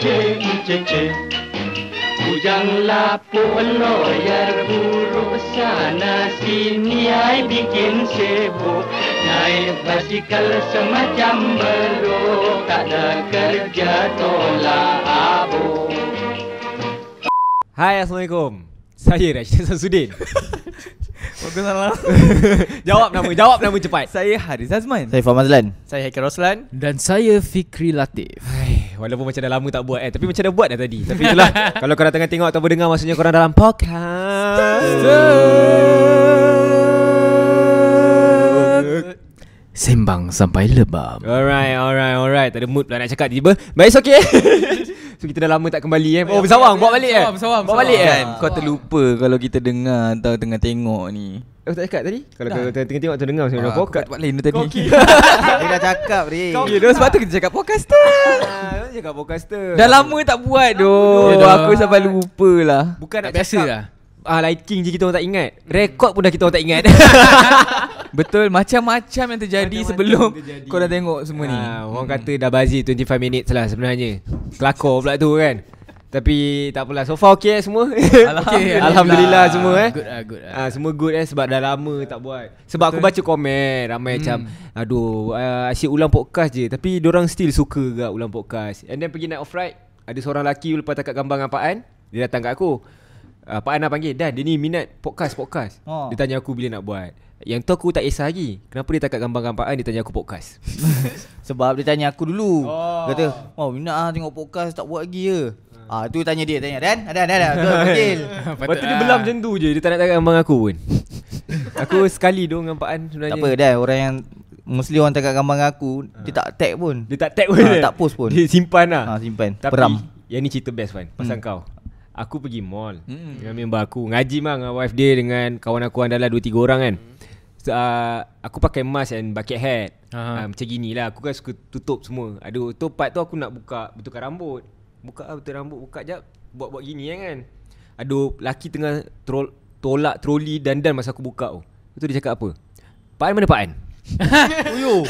cece Ujang lapu buruk sana sini ai bikin sibuk Naik basikal semacam beruk tak nak kerja tolak abu Hai Assalamualaikum, saya Rachid Sansudin Bagus salah. jawab nama, jawab nama cepat. Saya Haris Azman. Saya Fahmazlan. Saya Haikal Roslan. Dan saya Fikri Latif. Walaupun macam dah lama tak buat eh Tapi macam dah buat dah tadi Tapi itulah Kalau korang tengah tengok atau dengar Maksudnya korang dalam podcast Sembang sampai lebam Alright, alright, alright Tak ada mood pula nak cakap tiba But it's okay So kita dah lama tak kembali eh. Oh, oh ya, bersawang, ya, bawa balik eh. Bersawang, bawa balik kan. Kau terlupa kalau kita dengar atau tengah tengok ni. Aku eh, tak cakap tadi? Kalau kau tengah tengok atau dengar sebenarnya uh, podcast. Tempat lain tadi. Dia dah cakap ni. Kau ya, dia sebab tu kita cakap podcast tu. Ah, cakap podcast Dah lama tak buat doh. Aku sampai lupa lah. Bukan nak biasa lah. Ah, lighting je kita orang tak ingat. Rekod pun dah kita orang tak ingat. Betul macam-macam yang terjadi macam-macam sebelum terjadi. dah tengok semua ni. Uh, orang hmm. kata dah bazi 25 minit lah sebenarnya. Kelakor pula tu kan. Tapi tak apalah so far okey eh, semua. Alhamdulillah. Alhamdulillah semua eh. Good lah, lah. ah good. Ah uh, semua good eh sebab dah lama tak buat. Sebab Betul. aku baca komen ramai hmm. macam aduh uh, asyik ulang podcast je tapi orang still suka gak ulang podcast. And then pergi night off ride ada seorang lelaki lepas tangkap gambar dengan Pak An dia datang kat aku uh, Pak Ana panggil Dan dia ni minat podcast podcast oh. Dia tanya aku bila nak buat Yang tu aku tak kisah lagi Kenapa dia takat gambar-gambar Pak Dia tanya aku podcast Sebab dia tanya aku dulu oh. Dia kata Wah oh, minat lah tengok podcast Tak buat lagi ke Ah ha, tu tanya dia tanya Dan ada ada ada tu panggil. Lepas tu dia belam macam tu je dia tak nak tangan abang aku pun. aku sekali doh dengan Pak An sebenarnya. Tak apa dah orang yang mesti orang tangkap gambar dengan aku ha. dia tak tag pun. Dia tak tag pun. Ha, tak post pun. Dia simpan lah. Ha, simpan. Tapi, Peram. Yang ni cerita best kan pasal hmm. kau. Aku pergi mall hmm. Dengan member aku Ngaji mah dengan wife dia Dengan kawan aku adalah dua tiga orang kan hmm. so, uh, Aku pakai mask and bucket hat uh, Macam gini lah Aku kan suka tutup semua Aduh tu part tu aku nak buka Betulkan rambut Buka lah betul rambut Buka jap Buat-buat gini kan, kan. Aduh laki tengah troll, Tolak troli dandan Masa aku buka tu oh. Itu dia cakap apa Pak An mana Pak An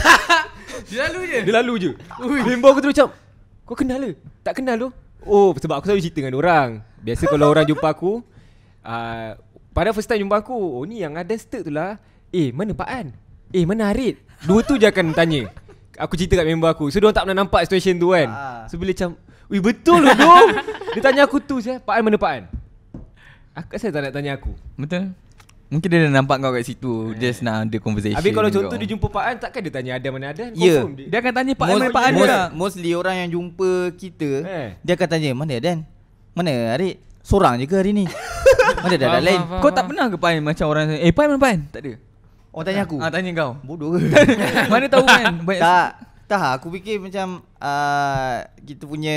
Dia lalu je Dia lalu je Member aku terus macam Kau kenal le Tak kenal tu Oh sebab aku selalu cerita dengan orang Biasa kalau orang jumpa aku uh, Pada first time jumpa aku Oh ni yang ada stuck tu lah Eh mana Pak An? Eh mana Harit? Dua tu je akan tanya Aku cerita kat member aku So diorang tak pernah nampak situation tu kan ah. So bila macam Weh betul lu tu Dia tanya aku tu je. Pak An mana Pak An? Aku saya tak nak tanya aku Betul Mungkin dia dah nampak kau kat situ yeah. Just nak ada conversation Habis kalau contoh kau. dia jumpa Pak An Takkan dia tanya ada mana ada yeah. dia. akan tanya Pak An Pak An lah Mostly orang yang jumpa kita eh. Dia akan tanya Mana Dan? Mana hari Sorang je ke hari ni? mana ada ada lain? Faham, kau tak pernah ke Pak An macam orang Eh Pak An mana Pak An? Tak Orang tanya ah, aku? Ah, tanya kau Bodoh ke? mana tahu kan? Tak tak aku fikir macam uh, Kita punya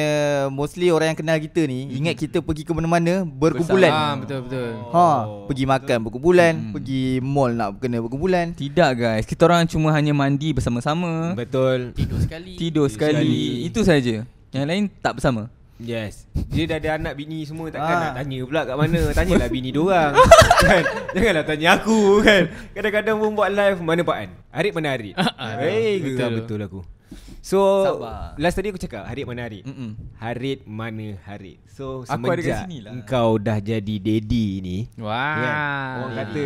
Mostly orang yang kenal kita ni hmm. Ingat kita pergi ke mana-mana Berkumpulan Betul-betul ah, ha, oh. Pergi makan berkumpulan hmm. Pergi mall nak kena berkumpulan Tidak guys Kita orang cuma hanya mandi bersama-sama Betul Tidur sekali Tidur, Tidur sekali. sekali Itu saja. Yang lain tak bersama Yes Dia dah ada anak bini semua Takkan ah. nak tanya pula kat mana Tanyalah bini dorang kan? Janganlah tanya aku kan Kadang-kadang pun buat live Mana Pak An Harik mana Harik Baik ah, ah eh, betul, betul aku So Sabar. Last tadi aku cakap Harik mana Harik Mm-mm. Harik mana Harik So semenjak lah. Engkau dah jadi daddy ni Wah kan? Orang daddy. Ya. kata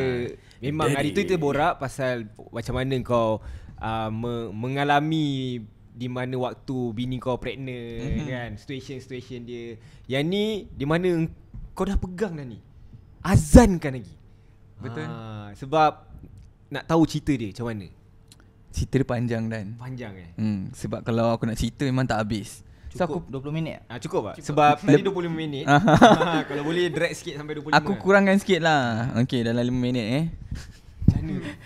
Memang daddy. hari tu kita borak Pasal macam mana kau uh, me- Mengalami di mana waktu bini kau pregnant mm-hmm. kan situation-situation dia yang ni di mana kau dah pegang dah ni Azan kan lagi betul ha, sebab nak tahu cerita dia macam mana cerita dia panjang dan panjang eh hmm sebab kalau aku nak cerita memang tak habis Cukup so aku 20 minit ah, Cukup tak? Ah? Sebab tadi 25 minit ha, Kalau boleh drag sikit sampai 25 Aku kurangkan sikit lah Okay dalam 5 minit eh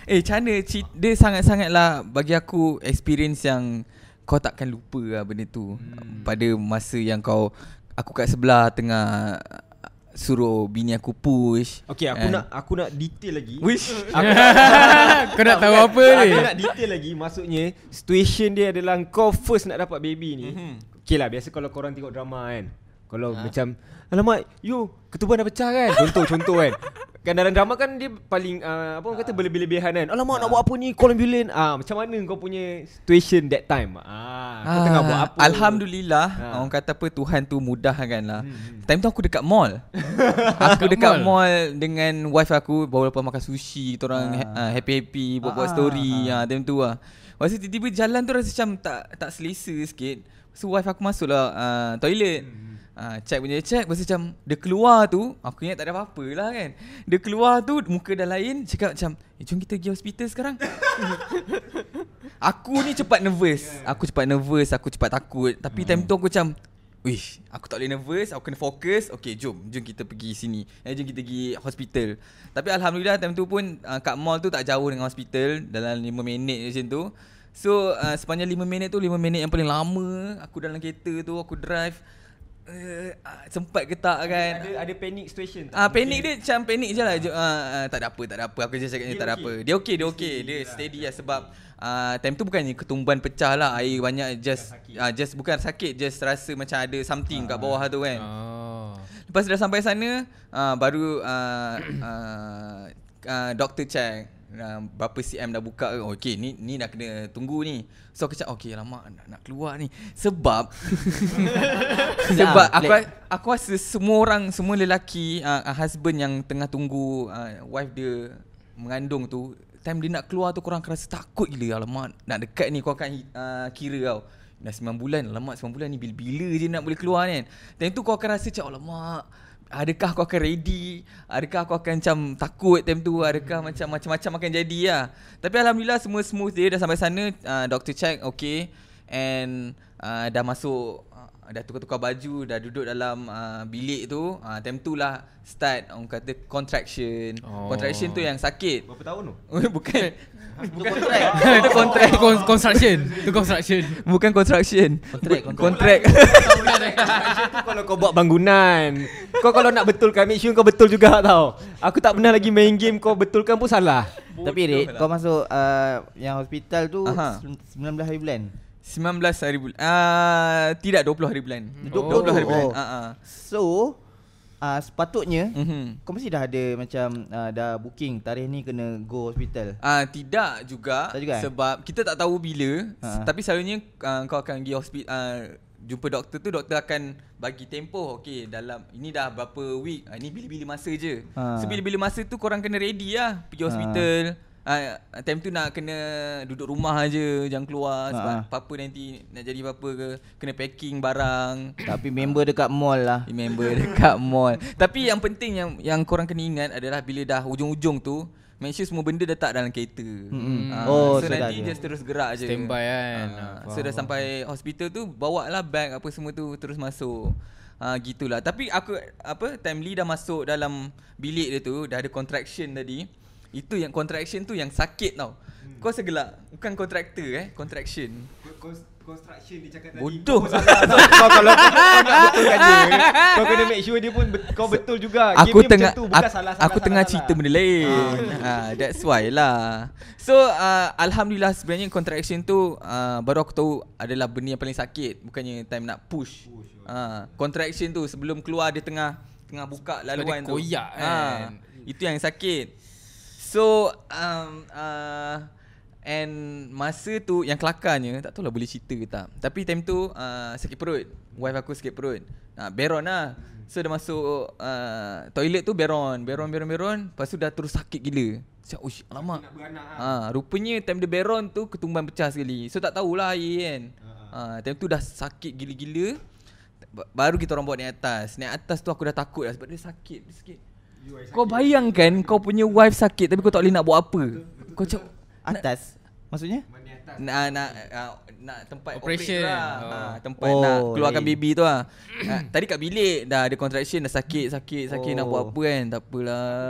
Eh cana Dia sangat-sangat lah Bagi aku experience yang kau takkan lupa lah benda tu hmm. pada masa yang kau aku kat sebelah tengah suruh bini aku push. Okey, aku eh. nak aku nak detail lagi. Wish. Aku nak, kau nak tahu apa ni? Aku nak detail lagi maksudnya situation dia adalah kau first nak dapat baby ni. Mm-hmm. Okay lah biasa kalau korang tengok drama kan. Kalau ha. macam alamak, yo, ketubuhan dah pecah kan? Contoh-contoh kan. Kan dalam drama kan dia paling uh, apa orang kata uh, berlebih-lebihan kan. Alamak uh, nak buat apa ni? Call ambulance. Ah uh, macam mana kau punya situation that time? Ah uh, uh, tengah buat ah. apa? Alhamdulillah. Uh. Orang kata apa Tuhan tu mudah mudahkanlah. Kan hmm, hmm. Time tu aku dekat mall. aku dekat mall. mall dengan wife aku bawa lepas makan sushi kita orang uh. Ha, happy-happy buat-buat uh, story uh. uh, time tu ah. Uh. Masa tiba-tiba jalan tu rasa macam tak tak selesa sikit. So wife aku masuklah uh, toilet. Hmm. hmm. Ha, ah, check punya check Lepas macam Dia keluar tu Aku ingat tak ada apa-apa lah kan Dia keluar tu Muka dah lain Cakap macam eh, Jom kita pergi hospital sekarang Aku ni cepat nervous Aku cepat nervous Aku cepat takut Tapi hmm. time tu aku macam Wish, aku tak boleh nervous, aku kena fokus. Okay, jom. Jom kita pergi sini. Eh, jom kita pergi hospital. Tapi Alhamdulillah, time tu pun uh, kat mall tu tak jauh dengan hospital. Dalam 5 minit macam tu. So, uh, sepanjang 5 minit tu, 5 minit yang paling lama. Aku dalam kereta tu, aku drive. Uh, sempat ke tak kan Ada, ada, panic situation tak? Ah, panic dia macam panic je lah ah. uh, uh, Tak ada apa, tak ada apa Aku je cakap dia tak ada apa Dia okay, dia okay Dia lah. steady lah sebab uh, Time tu bukannya ketumbuhan pecah lah Air banyak just uh, just Bukan sakit Just rasa macam ada something ah. kat bawah tu kan oh. Lepas dah sampai sana uh, Baru uh, uh, uh, Doktor check uh, berapa CM dah buka ke. Okey, ni ni dah kena tunggu ni. So aku cakap okey lama nak, nak keluar ni. Sebab sebab aku aku rasa semua orang semua lelaki uh, husband yang tengah tunggu uh, wife dia mengandung tu time dia nak keluar tu korang akan rasa takut gila alamak nak dekat ni kau akan uh, kira tau dah 9 bulan alamak 9 bulan ni bila-bila je nak boleh keluar ni, time kan. tu korang akan rasa macam alamak Adakah kau akan ready? Adakah kau akan macam takut time tu? Adakah macam macam-macam akan jadi lah? Tapi Alhamdulillah semua smooth dia dah sampai sana. Uh, ah, doktor check, okay. And uh, dah masuk Ah, dah tukar-tukar baju dah duduk dalam uh, bilik tu uh, time tu lah start orang kata contraction oh. contraction tu yang sakit berapa tahun tu bukan bukan tu contract tu contract Kontrak. tu bukan construction contract contract kalau kau buat bangunan kau kalau nak betulkan make sure kau betul juga tau aku tak pernah lagi main game kau betulkan pun salah tapi Rik, kau lah. masuk yang hospital tu 19 hari bulan 19 ah, hari bulan. Ah uh, tidak 20 hari bulan. 20, oh. 20 hari bulan. Oh. Uh-huh. So Uh, sepatutnya mm-hmm. kau mesti dah ada macam uh, dah booking tarikh ni kena go hospital. uh, tidak juga, juga eh? sebab eh? kita tak tahu bila uh-huh. tapi selalunya uh, kau akan pergi hospital uh, jumpa doktor tu doktor akan bagi tempoh okey dalam ini dah berapa week ini bila-bila masa je. Uh. So bila-bila masa tu korang kena ready lah pergi ha. hospital. Ah, time tu nak kena duduk rumah aja jangan keluar ah, sebab uh-huh. apa-apa nanti nak jadi apa-apa ke kena packing barang tapi member uh. dekat mall lah member dekat mall tapi yang penting yang yang korang kena ingat adalah bila dah ujung-ujung tu Make sure semua benda dah tak dalam kereta hmm. uh, Oh so sudah nanti dia terus gerak je Standby kan uh, So dah sampai hospital tu Bawa lah bag apa semua tu Terus masuk Ha, gitulah. Tapi aku apa Timely dah masuk dalam Bilik dia tu Dah ada contraction tadi itu yang contraction tu yang sakit tau. Hmm. Kau segelak. Bukan kontraktor, eh, contraction. Construction dia cakap Bodoh. tadi. Bodoh. kau kalau kau nak betul kan dia. Eh. Kau kena make sure dia pun kau betul juga. Game aku dia tengah, macam tu bukan salah-salah. Aku salah, tengah salah, cerita benda lain. ha, that's why lah. So, uh, alhamdulillah sebenarnya contraction tu uh, baru aku tahu adalah benda yang paling sakit, bukannya time nak push. push ha, contraction tu sebelum keluar dia tengah tengah buka laluan so, dia koyak kan. itu yang sakit. So um, uh, And masa tu yang kelakarnya Tak tahu lah boleh cerita ke tak Tapi time tu uh, sakit perut Wife aku sakit perut uh, Baron lah So dia masuk uh, toilet tu Baron Baron, Baron, Baron Lepas tu dah terus sakit gila Siap, ush, alamak ha, Rupanya time dia Baron tu ketumban pecah sekali So tak tahulah air kan ha, Time tu dah sakit gila-gila Baru kita orang bawa naik atas Naik atas tu aku dah takut lah sebab dia sakit dia sikit kau bayangkan kau punya wife sakit tapi kau tak boleh nak buat apa. Kau cak atas. Maksudnya? Nak nak nak uh, tempat operation lah. Oh. Ha, tempat oh, nak keluarkan lain. baby tu ah. Ha, tadi kat bilik dah ada contraction dah sakit sakit sakit oh. nak buat oh. apa kan. Tak apalah.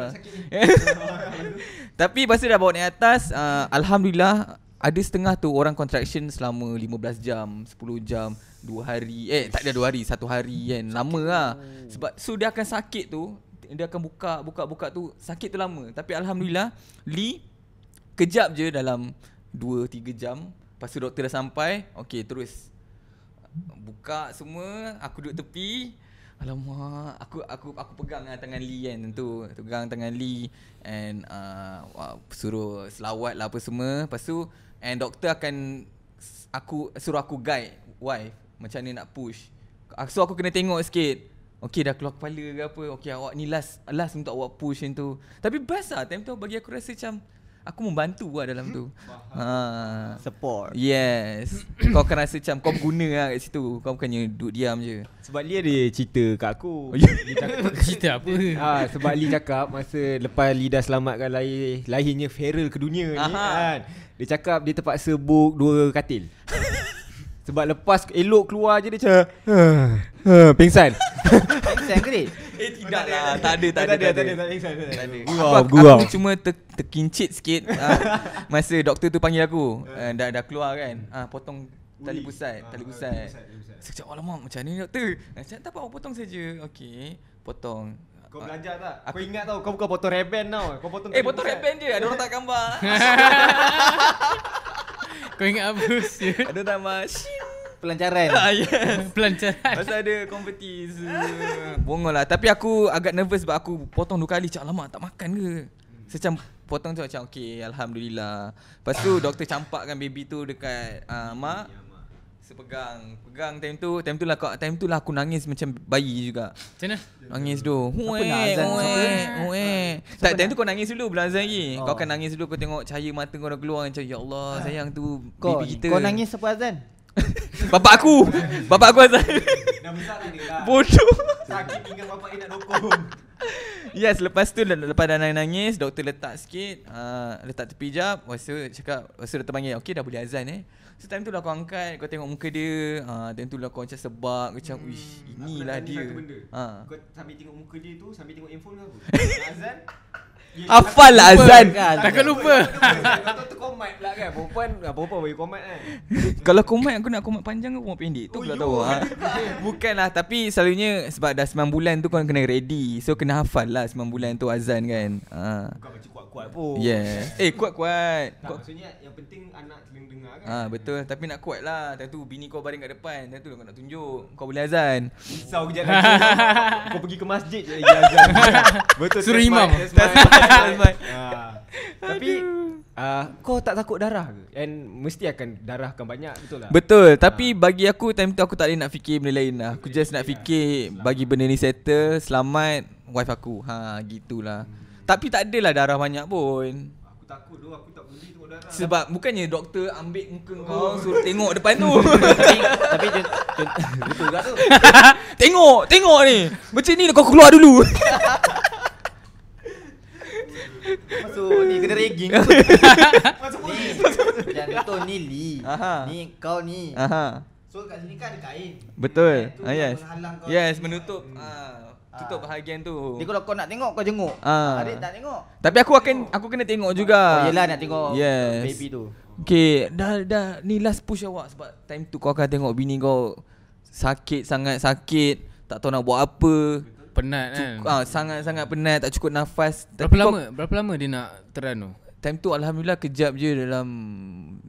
tapi pasal dah bawa naik atas, uh, alhamdulillah ada setengah tu orang contraction selama 15 jam, 10 jam, 2 hari. Eh, tak ada 2 hari, 1 hari kan. Lama lah. Sebab so akan sakit tu, dia akan buka buka buka tu sakit tu lama tapi alhamdulillah Lee kejap je dalam 2 3 jam lepas tu doktor dah sampai okey terus buka semua aku duduk tepi Alamak, aku aku aku pegang lah tangan Lee kan tentu pegang tangan Lee and uh, suruh selawat lah apa semua. Lepas tu and doktor akan aku suruh aku guide wife macam ni nak push. So aku kena tengok sikit. Okay dah keluar kepala ke apa Okay awak ni last Last untuk awak push yang tu Tapi best lah time tu Bagi aku rasa macam Aku membantu lah dalam tu hmm. ha. Support Yes Kau akan rasa macam Kau berguna lah kat situ Kau bukannya duduk diam je Sebab Lee ada cerita kat aku oh, ya? Cerita apa? Ha, sebab Lee cakap Masa lepas Lee dah selamatkan lahir, Lahirnya feral ke dunia ni kan Dia cakap dia terpaksa book dua katil Sebab lepas elok keluar je dia macam uh, Pingsan Pingsan ke dia? Eh tidak lah Tak ada tak ada Aku cuma terkincit sikit ah, Masa doktor tu panggil aku eh. Eh, Dah dah keluar kan Potong tali pusat Tali pusat Sekejap alamak macam ni doktor Macam eh, tak apa aku potong saja. Okay Potong kau belajar tak? Aku kau ingat tau kau bukan potong reben tau. Kau potong Eh potong reben je. Ada orang tak gambar. Kau ingat apa Ada nama Pelancaran ah, yes. Pelancaran Pasal ada kompetisi Bongol lah Tapi aku agak nervous Sebab aku potong dua kali Cak lama tak makan ke Secam potong tu macam Okay Alhamdulillah Lepas tu doktor campakkan baby tu Dekat uh, mak pegang Pegang time tu Time tu lah kau Time tu lah aku nangis macam bayi juga Macam mana? Nangis tu Huwe ah. Tak time tu kau nangis dulu Belum azan lagi oh. Kau kan nangis dulu Kau tengok cahaya mata kau dah keluar Macam ya Allah ah. sayang tu kau, Bibi kita Kau nangis siapa azan? bapak aku Bapak aku azan Dah besar lah dia lah Bodoh Sakit tinggal bapak dia nak dokong Yes, lepas tu lepas dah nangis, doktor letak sikit, uh, letak tepi jap, lepas tu cakap, lepas tu doktor panggil, okey dah boleh azan eh. So time tu lah kau angkat Kau tengok muka dia ha, Time tu lah kau macam sebab Macam hmm. Uish, inilah dia ha. Kau sambil tengok muka dia tu Sambil tengok handphone ke apa Azan Hafal lah azan takkan lupa Kau komat pula kan Perempuan Apa ah, perempuan bagi komat kan Kalau komat aku nak komat panjang aku komat pendek Tu oh, tahu ha. Ah. Bukan lah Tapi selalunya Sebab dah 9 bulan tu kau kena ready So kena hafal lah 9 bulan tu azan kan ha. Bukan macam kuat-kuat pun yeah. Eh kuat-kuat Tak maksudnya Yang penting anak kena dengar kan ha, Betul Tapi nak kuat lah Tentu tu bini kau baring kat depan Tentu tu kau nak tunjuk Kau boleh azan Risau kejap lagi Kau pergi ke masjid je azan Betul Suruh imam Ah. Tapi ah, kau tak takut darah ke? And mesti akan darahkan banyak betul lah Betul uh. tapi bagi aku time tu aku tak nak fikir benda lain lah Aku just nak ya. fikir bagi benda ni settle Selamat wife aku ha gitulah. Hmm. Tapi tak adalah darah banyak pun Aku takut tu aku tak boleh tengok Sebab bukannya doktor ambil muka oh. kau suruh tengok depan tu tapi betul tak tu Tengok tengok ni Macam ni kau keluar dulu Masuk ni kena regging Masuk ni Yang tu ni li Ni kau ni Aha. So kat sini kan ada kain Betul ah, Yes Yes menutup hmm. ah, ah. Tutup bahagian tu Dia kalau kau nak tengok kau jenguk ah. ah. Adik tak tengok Tapi aku akan Aku kena tengok juga oh, Yelah nak tengok yes. baby tu Okay dah, dah ni last push awak Sebab time tu kau akan tengok bini kau Sakit sangat sakit Tak tahu nak buat apa penat cuk- kan. Ah sangat-sangat penat tak cukup nafas. Berapa Tapi lama? Kau, berapa lama dia nak teran tu? Time tu alhamdulillah kejap je dalam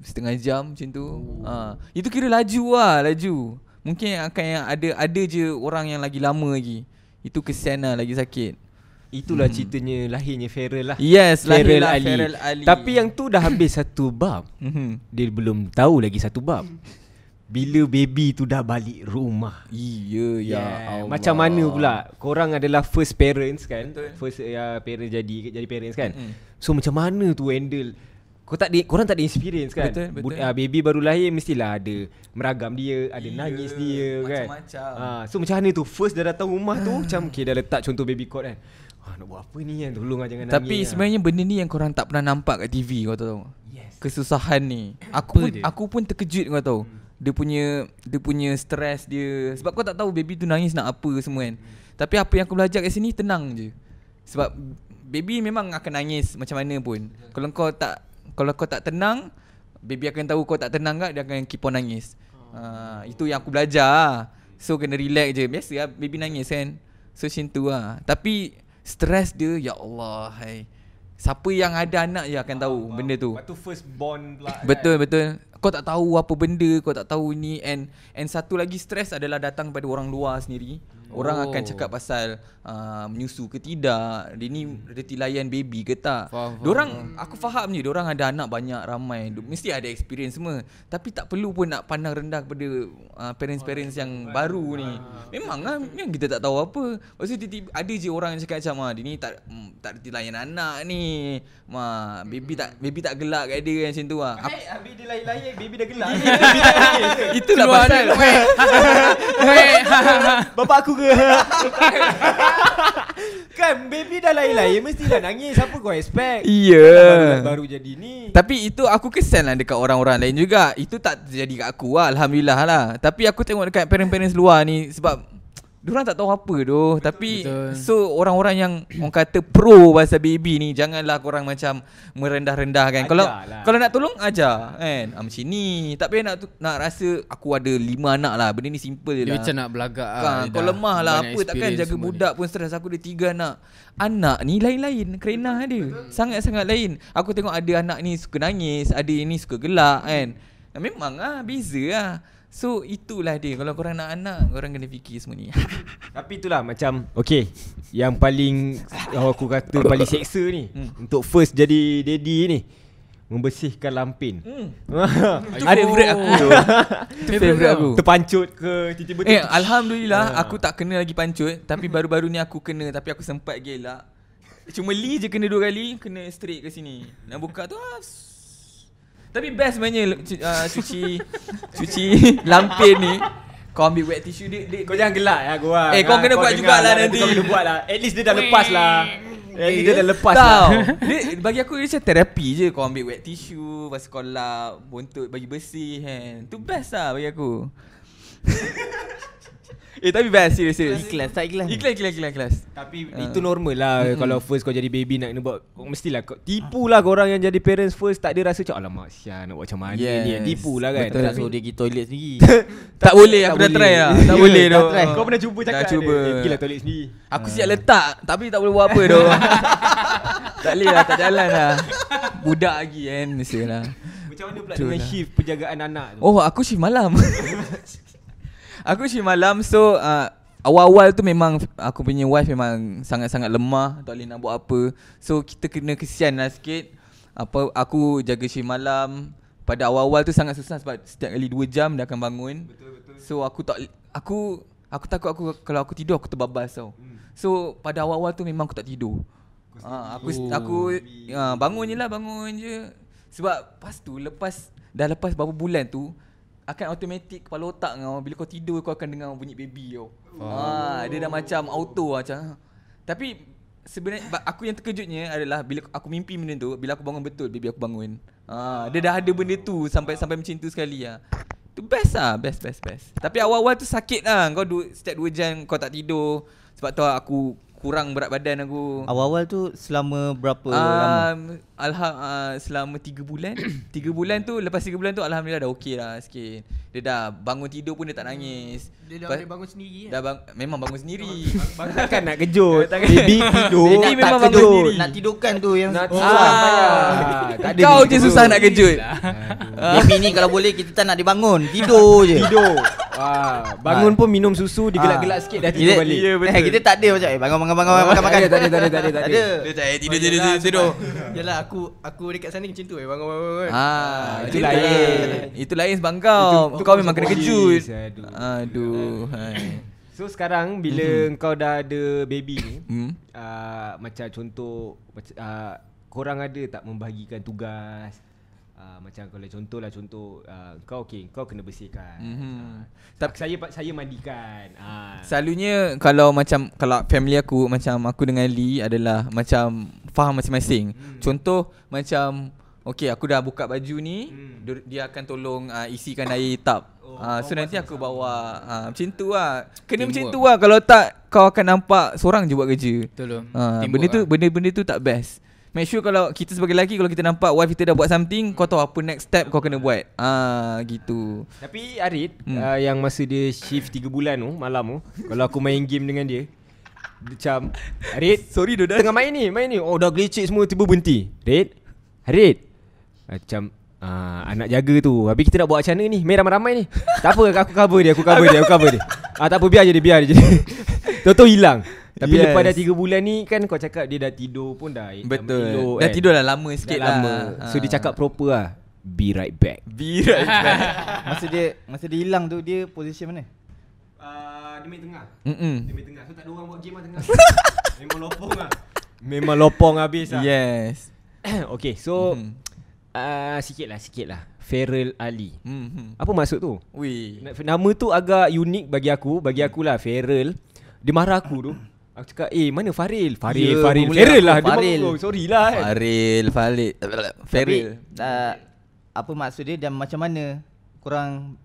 setengah jam macam tu. Ha, itu kira laju lah laju. Mungkin akan yang ada ada je orang yang lagi lama lagi. Itu kesian lah lagi sakit. Itulah hmm. ceritanya lahirnya Feral lah. Yes, Feral lahirlah Ali. Feral Ali. Tapi yang tu dah habis satu bab. Mhm. Dia belum tahu lagi satu bab bila baby tu dah balik rumah. Iya ya. Yeah. Allah. Macam mana pula? Korang adalah first parents kan? Betul. First ya uh, parents jadi jadi parents kan? Mm-hmm. So macam mana tu handle? Kau tak ada korang tak ada experience kan? Betul. betul. Uh, baby baru lahir mestilah ada meragam dia, ada yeah. nangis dia macam-macam. kan? Macam-macam. Uh, so macam mana tu? First dah datang rumah tu macam okay, dah letak contoh baby cot kan. Ah, nak buat apa ni kan? Tolong lah, jangan nangis. Tapi lah. sebenarnya lah. benda ni yang korang tak pernah nampak kat TV kau tahu. Yes. Kesusahan ni. Aku pun, aku pun terkejut kau tahu. Hmm dia punya dia punya stres dia sebab kau tak tahu baby tu nangis nak apa semua kan. Hmm. Tapi apa yang aku belajar kat sini tenang je. Sebab baby memang akan nangis macam mana pun. Hmm. Kalau kau tak kalau kau tak tenang, baby akan tahu kau tak tenang tak dia akan keep on nangis. Oh. Uh, itu yang aku belajar. Ah. So kena relax je. Biasalah baby nangis kan. So macam tu lah. Tapi stres dia ya Allah hai. Siapa yang ada anak je akan tahu ah, benda tu. Lepas tu first born pula. betul kan? betul kau tak tahu apa benda kau tak tahu ni and and satu lagi stres adalah datang pada orang luar sendiri Orang oh. akan cakap pasal uh, menyusu ke tidak, dia ni hmm. reti layan baby ke tak. Orang aku faham ni, orang ada anak banyak ramai, mesti ada experience semua. Tapi tak perlu pun nak pandang rendah kepada uh, parents-parents oh, yang baik. baru ha. ni. Ah. Memang lah, memang kita tak tahu apa. Maksudnya ada je orang yang cakap macam, ah, dia ni tak mm, tak reti layan anak ni. Ma, baby tak hmm. baby tak gelak kat dia kan, macam tu ah. Ha. Eh, hey, habis dia layan-layan, baby dah gelak. Itulah pasal. Bapak aku ke? kan baby dah lain-lain Mesti dah nangis Apa kau expect iya yeah. baru, baru jadi ni Tapi itu aku kesan lah Dekat orang-orang lain juga Itu tak terjadi kat aku lah Alhamdulillah lah Tapi aku tengok dekat Parents-parents luar ni Sebab Diorang tak tahu apa tu Tapi betul. So orang-orang yang Orang kata pro Bahasa baby ni Janganlah korang macam Merendah-rendahkan Ajarlah. Kalau lah. kalau nak tolong Ajar kan? ah, Macam ni Tak payah nak nak rasa Aku ada lima anak lah Benda ni simple je lah Dia macam nak belagak kan, lah kan, Kau lemah lah Apa takkan jaga budak ni. pun stres Aku ada tiga anak Anak ni lain-lain Kerenah betul, dia Sangat-sangat lain Aku tengok ada anak ni Suka nangis Ada yang ni suka gelak kan Memang lah Beza lah So itulah dia Kalau korang nak anak Korang kena fikir semua ni Tapi itulah macam Okay Yang paling Yang aku kata Paling seksa ni hmm. Untuk first jadi daddy ni Membersihkan lampin hmm. Ada budak aku tu Itu budak aku Terpancut ke Tiba-tiba eh, Alhamdulillah ah. Aku tak kena lagi pancut Tapi baru-baru ni aku kena Tapi aku sempat gelak Cuma Lee je kena dua kali Kena straight ke sini Nak buka tu ah, tapi best sebenarnya uh, ah, cuci cuci lampin ni. Kau ambil wet tissue dia, dia, Kau jangan gelak ya gua. Eh kau ya, kena kau buat jugalah lah nanti. Kau kena buat lah. At least dia dah lepas lah. Eh, dia dah lepas tau. lah dia, Bagi aku dia macam terapi je Kau ambil wet tissue Lepas kau lap Bontot bagi bersih kan. Tu best lah bagi aku Eh tapi best serius serius. Ikhlas tak ikhlas. Ikhlas ikhlas ikhlas ikhlas. Tapi uh. itu normal lah mm-hmm. kalau first kau jadi baby nak kena buat mestilah kau tipulah kau orang yang jadi parents first tak ada rasa macam alamak sial nak buat macam mana yes. ni. Tipulah kan. Betul. Tak suruh dia toilet sendiri. tak, boleh aku dah try lah. Tak boleh doh. Kau pernah cuba cakap dah cuba. Eh, pergi lah toilet sendiri. Aku ah. siap letak tapi tak boleh buat apa doh. Tak boleh lah tak jalan lah. Budak lagi kan mestilah. Macam mana pula dengan lah. shift penjagaan anak tu? Oh aku shift malam. Aku shift malam so uh, Awal-awal tu memang aku punya wife memang sangat-sangat lemah Tak boleh nak buat apa So kita kena kesian lah sikit apa, Aku jaga shift malam Pada awal-awal tu sangat susah sebab setiap kali 2 jam dia akan bangun Betul-betul So aku tak Aku Aku takut aku kalau aku tidur aku terbabas tau hmm. So pada awal-awal tu memang aku tak tidur ha, Aku oh. aku ah, ha, bangun je lah bangun je Sebab lepas tu lepas Dah lepas beberapa bulan tu akan automatik kepala otak kau bila kau tidur kau akan dengar bunyi baby kau. Oh. Ha, dia dah macam auto lah, macam. Ha. Tapi sebenarnya aku yang terkejutnya adalah bila aku mimpi benda tu, bila aku bangun betul baby aku bangun. Ha, dia dah ada benda tu sampai sampai macam tu sekali ah. Tu best ah, best best best. Tapi awal-awal tu sakit lah. Kau duduk setiap 2 jam kau tak tidur. Sebab tu aku kurang berat badan aku. Awal-awal tu selama berapa um, lama? Alhamdulillah selama 3 bulan. 3 bulan tu lepas 3 bulan tu alhamdulillah dah okey lah sikit. Dia dah bangun tidur pun dia tak hmm. nangis. Dia dah Lepas, dia bangun sendiri kan? Dah bang, memang bangun sendiri. Bang, nak kejut. Baby tidur. Baby tak tidur kejut. sendiri. Nak tidurkan tu yang nak susah. Ah, ah, kau je susah nak kejut. Baby ni kalau boleh kita tak nak dibangun. Tidur je. Tidur. Ah, bangun ah. pun minum susu digelak-gelak ah. sikit dah tidur balik. Ya, eh, betul. kita tak ada macam eh bangun bangun bangun makan makan. Tadi tadi tadi tadi. Ada. Dia tak eh, tidur tidur tidur tidur. Yalah aku aku dekat sana macam tu eh bangun bangun bangun. Ha itu lain. Lah. Itu lain sebab kau. Kau memang kena kejut. Aduh. So sekarang bila hmm. kau dah ada baby ni hmm. ah, macam contoh macam Korang ada tak membahagikan tugas Ah, macam kalau lah contoh uh, kau okey kau kena bersihkan. Mm-hmm. Uh, Tapi saya saya mandikan. Uh. Selalunya kalau macam kalau family aku macam aku dengan Lee adalah macam faham masing-masing. Mm. Contoh macam okey aku dah buka baju ni mm. dia akan tolong uh, isikan air tap. Oh, uh, so nanti aku bawa uh, macam tu lah. Kena Timbuk. macam tu lah kalau tak kau akan nampak seorang je buat kerja. Betul. Uh, benda tu lah. benda-benda tu tak best. Make sure kalau kita sebagai lelaki kalau kita nampak wife kita dah buat something, kau tahu apa next step kau kena buat. Ah gitu. Tapi Arid hmm. uh, yang masa dia shift 3 bulan tu malam tu, kalau aku main game dengan dia macam Arid, sorry dah tengah main ni, main ni. Oh dah glitch semua tiba berhenti. Arid. Arid. Macam uh, anak jaga tu. Habis kita nak buat macam ni, main ramai-ramai ni. tak apa, aku cover dia, aku cover dia, aku cover dia. Ah, uh, tak apa, biar je dia, biar je dia. hilang. Tapi yes. lepas dah 3 bulan ni kan kau cakap dia dah tidur pun dah eh, Betul dah, tidur, dah kan. tidur dah lama sikit dah lama. lah So dia ah. cakap proper lah Be right back Be right back Masa dia masa dia hilang tu dia posisi mana? Uh, ah, dia main tengah Mm-mm. Dia main tengah So tak ada orang buat game lah tengah Memang lopong lah Memang lopong habis lah Yes Okay so mm-hmm. uh, Sikit lah sikit lah Feral Ali mm-hmm. Apa maksud tu? Ui. Nama tu agak unik bagi aku Bagi akulah Feral Dia marah aku tu Aku cakap Eh mana Faril Faril yeah, Faril Feril lah Faril. Oh, dia Sorry lah eh. Faril Faril Feril uh, Apa maksud dia Dan macam mana Korang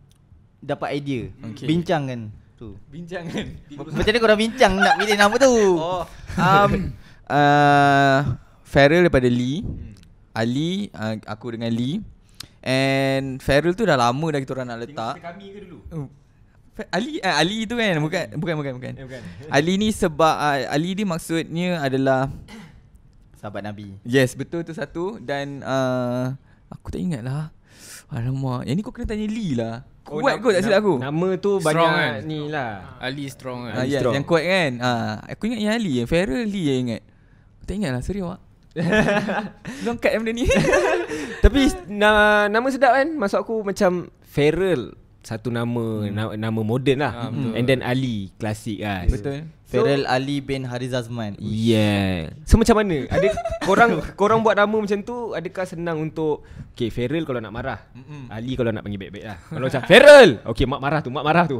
Dapat idea okay. Bincang kan tu. Bincang kan Macam mana korang bincang Nak pilih nama tu oh. um, uh, Feril daripada Lee hmm. Ali ah, uh, Aku dengan Lee And Feril tu dah lama dah kita orang nak letak kami ke dulu uh. Ali uh, Ali tu kan bukan bukan bukan bukan. Eh, bukan. Ali ni sebab uh, Ali ni maksudnya adalah sahabat Nabi. Yes, betul tu satu dan uh, aku tak ingat lah Alamak, yang ni kau kena tanya Lee lah. Oh, kuat oh, kot tak silap aku. Nama tu banyak strong kan? ni lah. Ali strong kan. uh, ah, yeah, strong. Yang kuat kan. Uh, aku ingat yang Ali, yang Feral Lee yang ingat. Aku tak ingat lah, sorry awak. Longkat yang benda ni. Tapi na- nama sedap kan? Masuk aku macam Feral satu nama hmm. nama moden lah ha, and then Ali klasik lah yeah. betul Feral so, Ali bin Hariz Azman yeah so macam mana ada korang korang buat nama macam tu adakah senang untuk okay Feral kalau nak marah Mm-mm. Ali kalau nak panggil baik-baik lah kalau macam Feral okay mak marah tu mak marah tu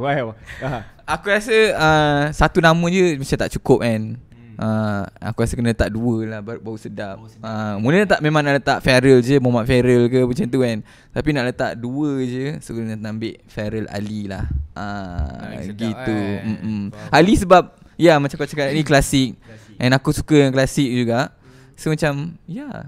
aku rasa uh, satu nama je mesti tak cukup kan Uh, aku rasa kena letak dua lah baru sedap. Bau oh, sedap. Uh, mula letak memang nak letak Feral je, Muhammad Feral ke macam tu kan. Tapi nak letak dua je, so kena ambil Feral Ali lah. Uh, gitu. Sedap, kan. eh. Ali sebab, ya yeah, macam kau cakap ni klasik. klasik. And aku suka yang klasik juga. So macam, ya. Yeah.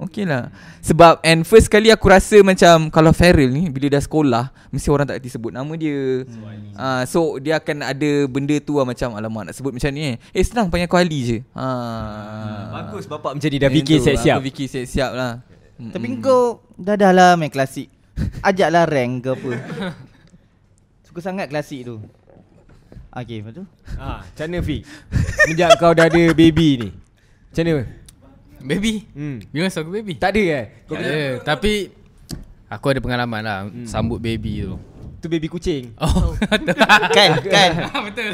Okey lah Sebab And first kali aku rasa macam Kalau Feral ni Bila dah sekolah Mesti orang tak disebut nama dia hmm. uh, So dia akan ada Benda tu lah macam Alamak nak sebut macam ni eh Eh senang panggil aku Ali je uh. hmm. Bagus bapak macam ni Dah fikir siap siap Aku fikir siap siap lah Tapi mm. kau Dah dah lah main klasik Ajaklah rank ke apa Suka sangat klasik tu Okay, macam tu? Ha, macam mana Fik? Sejak kau dah ada baby ni Macam mana? Baby hmm. Memang suka baby Tak ada eh Kau ya, ada. Ya, Tapi Aku ada pengalaman lah hmm. Sambut baby tu Tu baby kucing Oh, oh. Kan Kan Betul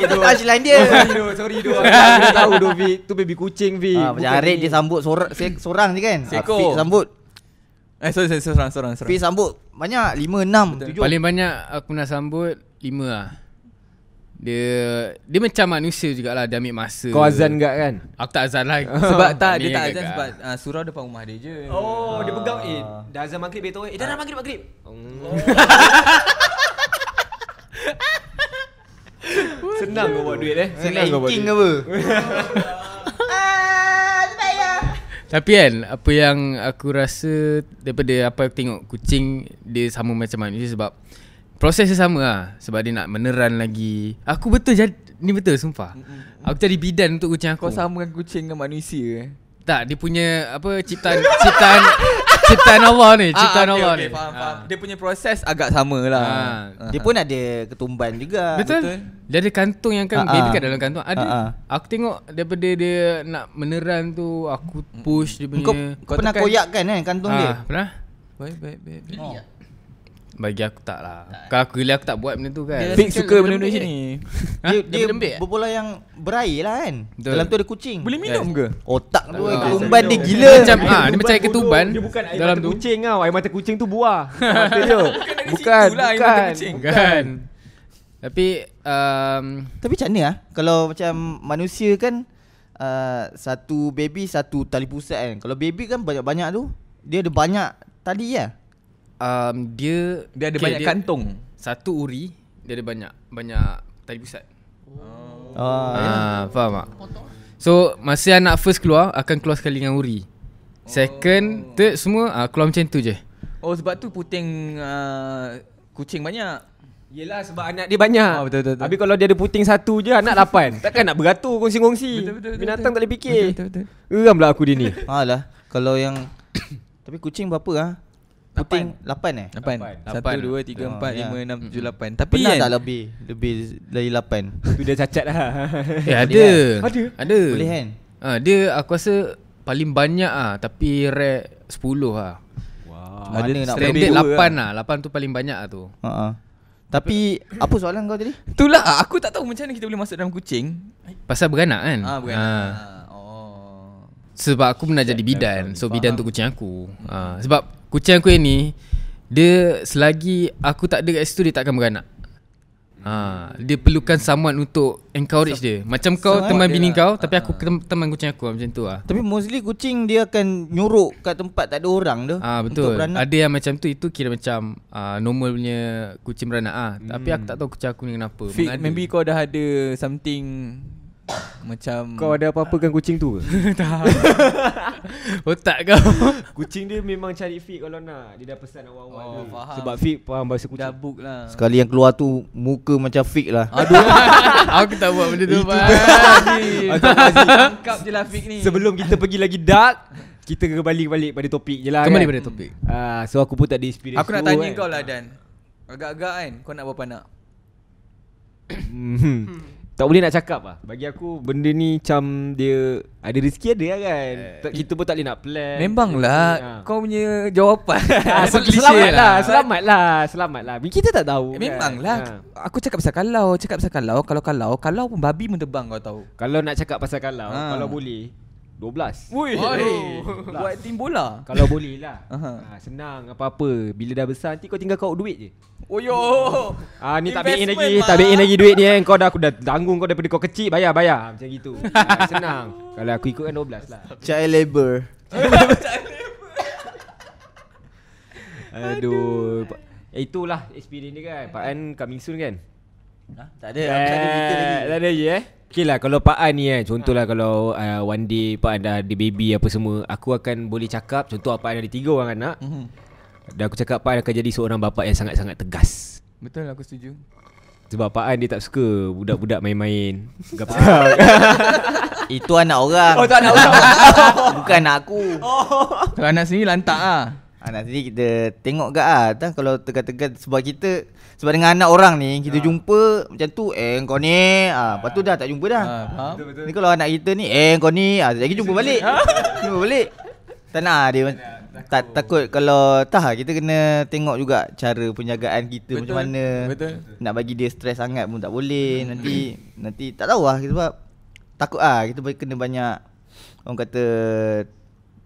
Itu Aku dia Sorry tu Aku tahu tu Tu baby kucing Vi ah, Macam Arik dia sambut sorang, ni kan Seko ah, sambut Eh sorry sorry sorang sorang sorang Fik sambut Banyak 5, 6, 7 Paling banyak aku nak sambut 5 lah dia dia macam manusia jugalah dia ambil masa. Kau azan enggak kan? Aku tak azan lah. sebab tak dia tak azan sebab uh, surau depan rumah dia je. Oh, ah. dia pegang eh ah. dah azan maghrib betul. Eh, eh dah, dah maghrib maghrib. Oh. Senang kau buat duit eh. Senang kau buat duit. apa? Ah, Tapi kan apa yang aku rasa daripada apa aku tengok kucing dia sama macam manusia sebab Proses dia sama lah Sebab dia nak meneran lagi Aku betul jadi, Ni betul sumpah Aku jadi bidan untuk kucing aku Kau sama dengan kucing dengan manusia eh? Tak dia punya Apa Ciptaan Ciptaan Ciptaan Allah ni ah, Ciptaan ah, okay, Allah okay, ni faham, ah. faham. Ah. Dia punya proses agak sama lah ah. ah. Dia pun ada ketumban juga Betul, betul? Dia ada kantung yang kan ah, Baby kat dalam kantung Ada ah, Aku tengok daripada dia Nak meneran tu Aku push dia punya Kau, kau pernah koyak kan eh, kantung ah, dia Pernah Baik baik baik, baik. Oh. Bagi aku tak lah Kalau aku gila aku tak buat benda tu kan Fik suka benda macam ni Dia, ha? dia eh? berbola yang berair lah kan Duh. Dalam tu ada kucing Boleh minum yes. ke? Otak tu oh, eh, Ketumban dia gila macam, ha, Dia macam air Dia bukan air dalam mata tu. kucing tau Air mata kucing tu buah Bukan air mata kucing. Lah, bukan Tapi um, Tapi macam mana lah Kalau macam manusia kan uh, Satu baby satu tali pusat kan Kalau baby kan banyak-banyak tu Dia ada banyak tali lah ya? um, dia dia ada okay, banyak dia, kantung. Satu uri dia ada banyak banyak tali pusat. Oh. Ah, oh. uh, faham tak? So, masa anak first keluar akan keluar sekali dengan uri. Second, oh. third semua uh, keluar macam tu je. Oh, sebab tu puting uh, kucing banyak. Yelah sebab anak dia banyak. Oh, betul betul. Habis kalau dia ada puting satu je anak lapan. Takkan nak beratur kongsi-kongsi. Binatang tak boleh fikir. Betul betul. aku dia ni. Alah, kalau yang Tapi kucing berapa lah Puting 8 eh 8 1, 2, 3, 4, 5, 6, 7, 8 Tapi Pernah kan tak lebih Lebih dari 8 Tu dia cacat lah Eh ada Ada Ada Boleh kan ha, Dia aku rasa Paling banyak ah, Tapi rek 10 lah Wow ada nak lebih 8 lah la. 8 tu paling banyak lah tu Haa tapi apa soalan kau tadi? Itulah ah, aku tak tahu macam mana kita boleh masuk dalam kucing pasal beranak kan? Ah beranak. Ha. Sebab aku pernah jadi bidan. So bidan tu kucing aku. Ha. sebab Kucing aku ni Dia selagi aku tak ada kat situ Dia takkan beranak ha, Dia perlukan someone untuk encourage dia Macam kau Sama teman bini lah. kau Tapi ha. aku teman kucing aku macam tu lah Tapi mostly kucing dia akan nyuruk kat tempat tak ada orang tu ha, Betul untuk beranak. Ada yang macam tu Itu kira macam uh, ha, normal punya kucing beranak ha. hmm. Tapi aku tak tahu kucing aku ni kenapa Fit, Maybe kau dah ada something macam Kau ada apa-apa kan kucing tu ke? tak Otak kau Kucing dia memang cari Fik kalau nak Dia dah pesan awal-awal oh, faham. Sebab Fik faham bahasa kucing Dah lah Sekali yang keluar tu Muka macam Fik lah Aduh Aku tak buat benda tu Itu Aku Tangkap je lah Fik ni Sebelum kita pergi lagi dark Kita kembali balik pada topik je lah Kembali kan? pada topik uh, So aku pun tak ada experience Aku nak tanya kan. kau lah Dan Agak-agak kan Kau nak berapa anak? Hmm tak boleh nak cakap lah Bagi aku benda ni macam dia Ada rezeki ada lah kan uh, Kita pun tak boleh nak plan Memang lah ha. Kau punya jawapan ha, ah, so Selamat lah. lah Selamat lah Selamat lah Kita tak tahu eh, kan Memang lah ha. Aku cakap pasal kalau Cakap pasal kalau Kalau kalau Kalau pun babi menebang kau tahu Kalau nak cakap pasal kalau ha. Kalau boleh 12. Woi. Eh. Buat tim bola. Kalau boleh lah. Uh-huh. Ha, senang apa-apa. Bila dah besar nanti kau tinggal kau duit je. Oh yo. Ah ha, ni tak bagi lagi, tak bagi lagi duit ni eh. Kau dah aku dah tanggung kau daripada kau kecil bayar bayar macam gitu. Ha, senang. Kalau aku ikut kan 12 lah. Child labor. Aduh. Aduh. Itulah experience dia kan. Pak An coming soon kan? Tak ada. tak ada eh, lagi. Tak ada lagi eh. Okay lah kalau Pak An ni eh lah ha. kalau uh, One day Pak An dah ada baby Apa semua Aku akan boleh cakap Contoh apa An ada tiga orang anak kan, mm-hmm. Dan aku cakap Pak An akan jadi seorang bapa Yang sangat-sangat tegas Betul aku setuju Sebab Pak An dia tak suka Budak-budak main-main Itu anak orang Oh tu anak orang Bukan anak aku oh. Kalau anak sini lantak lah Anak sendiri kita tengok ke lah Kalau tegak-tegak Sebab kita sebab dengan anak orang ni Kita ha. jumpa macam tu Eh kau ni ha, Lepas tu dah tak jumpa dah ha. Ni kalau anak kita ni Eh kau ni ha, Lagi jumpa balik Jumpa balik Tak nak dia tak, takut. takut kalau Tak kita kena tengok juga Cara penjagaan kita betul. macam mana betul. Nak bagi dia stres sangat pun tak boleh hmm. Nanti Nanti tak tahu lah sebab Takut lah kita kena banyak Orang kata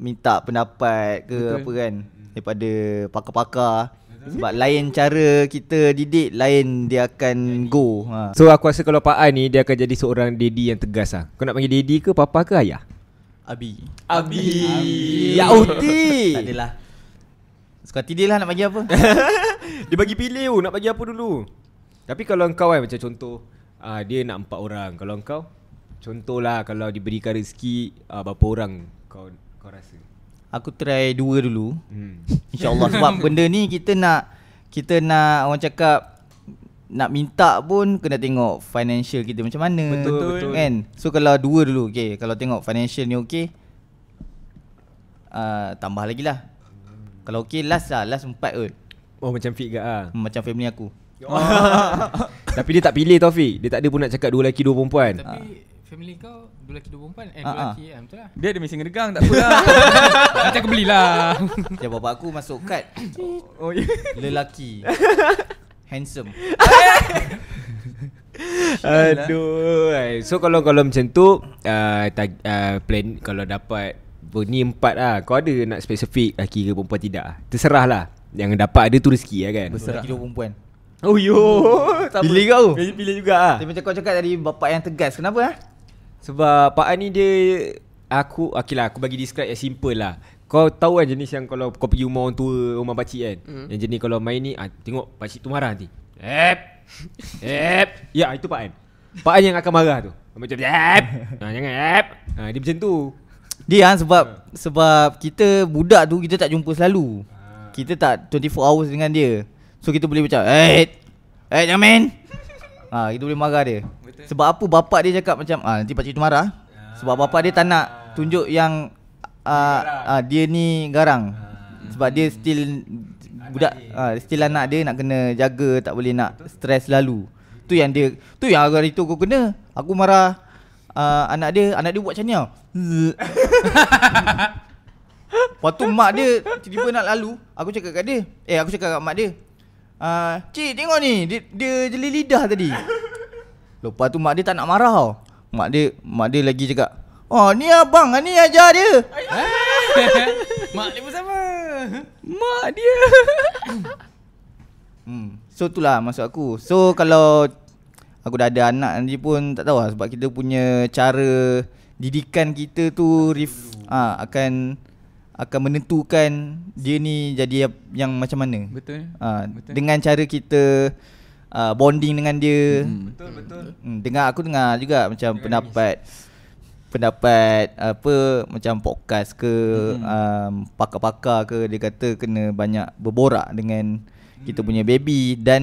Minta pendapat ke betul. apa kan hmm. Daripada pakar-pakar sebab lain cara kita didik Lain dia akan go ha. So aku rasa kalau Pak A ni Dia akan jadi seorang daddy yang tegas lah. Kau nak panggil daddy ke Papa ke Ayah? Abi Abi, Abi. Ya Uti Tak adalah Suka hati dia lah nak bagi apa Dia bagi pilih oh, Nak bagi apa dulu Tapi kalau engkau kan macam contoh uh, Dia nak empat orang Kalau engkau Contohlah kalau diberikan rezeki uh, Berapa orang kau, kau rasa Aku try dua dulu hmm. InsyaAllah sebab benda ni kita nak Kita nak orang cakap Nak minta pun kena tengok financial kita macam mana Betul kan? betul, kan? So kalau dua dulu okay. Kalau tengok financial ni okay uh, Tambah lagi lah hmm. Kalau okay last lah last empat kot Oh macam fit ke lah ha? Macam family aku oh. Tapi dia tak pilih Taufik Dia tak ada pun nak cakap dua lelaki dua perempuan Tapi family kau lelaki dua perempuan Eh ah, ah. lelaki kan betul lah Dia ada mesin regang tak apalah macam aku belilah Ya bapak aku masuk kad oh, yeah. Lelaki Handsome Aduh eh. So kalau kalau macam tu uh, uh, Plan kalau dapat Ni empat ah, Kau ada nak spesifik Lelaki ke perempuan tidak Terserah lah Yang dapat ada tu rezeki lah kan Lelaki dua perempuan Oh yo, pilih kau. Pilih, pilih juga ah. macam kau cakap tadi bapak yang tegas. Kenapa ah? Sebab Pak Ani ni dia Aku Okay lah aku bagi describe yang simple lah Kau tahu kan jenis yang kalau kau pergi rumah orang tua Rumah pakcik kan mm. Yang jenis kalau main ni ah, Tengok pakcik tu marah nanti Eep Eep Ya itu Pak An Pak An yang akan marah tu Macam Eep ha, ah, Jangan Eep ha, ah, Dia macam tu Dia kan sebab ha. Sebab kita budak tu kita tak jumpa selalu ha. Kita tak 24 hours dengan dia So kita boleh macam Eep eh, Eep eh, jangan main Ah ha, itu boleh marah dia. Betul. Sebab apa bapak dia cakap macam ah ha, nanti pak cik tu marah? Ha. Sebab bapak dia tak nak tunjuk yang ah ha, ha, dia ni garang. Ha. Sebab dia still anak budak ha, still anak dia nak kena jaga tak boleh nak Betul. stres lalu. Tu yang dia tu yang hari tu aku kena. Aku marah uh, anak dia, anak dia buat macam ni Lepas tu mak dia tiba-tiba nak lalu, aku cakap kat dia. Eh aku cakap kat mak dia, Ah, uh, cik tengok ni, dia dia jeli lidah tadi. Lupa tu mak dia tak nak marah tau. Mak dia mak dia lagi cakap, "Oh, ni abang, ni aja dia." mak dia bersama. Mak dia. hmm. So itulah maksud aku. So kalau aku dah ada anak nanti pun tak tahu lah sebab kita punya cara didikan kita tu ref, ha, akan akan menentukan dia ni jadi yang macam mana. Betul. Ha, betul. Dengan cara kita uh, bonding dengan dia. Hmm. Betul hmm. betul. Hmm, dengar aku dengar juga macam dengan pendapat ini. pendapat apa macam podcast ke hmm. um, ke dia kata kena banyak berborak dengan kita hmm. punya baby dan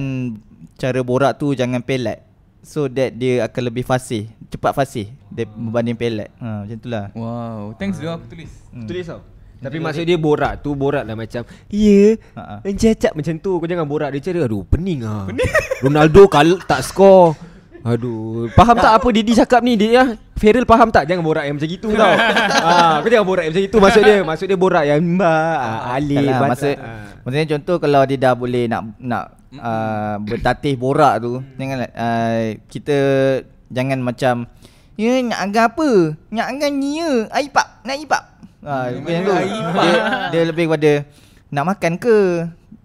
cara borak tu jangan pelat so that dia akan lebih fasih cepat fasih wow. Hmm. berbanding pelat ha macam itulah wow thanks doh ha. aku tulis hmm. tulis tau tapi maksud dia borak tu borak lah macam Ya yeah, uh uh-uh. macam tu Kau jangan borak dia cari Aduh pening lah pening. Ronaldo kal tak skor Aduh Faham tak apa Didi cakap ni dia ya, Feral faham tak Jangan borak yang macam itu tau ha, Kau jangan borak yang macam itu Maksud dia Maksud dia borak yang Mbak uh, Ali kan lah, maksud, uh. Maksudnya contoh Kalau dia dah boleh nak Nak uh, Bertatih borak tu Jangan uh, Kita Jangan macam Ya nak agak apa Nak agak nia Aipap Nak aipap Ah, hmm, yang tu. Dia, dia lebih kepada nak makan ke?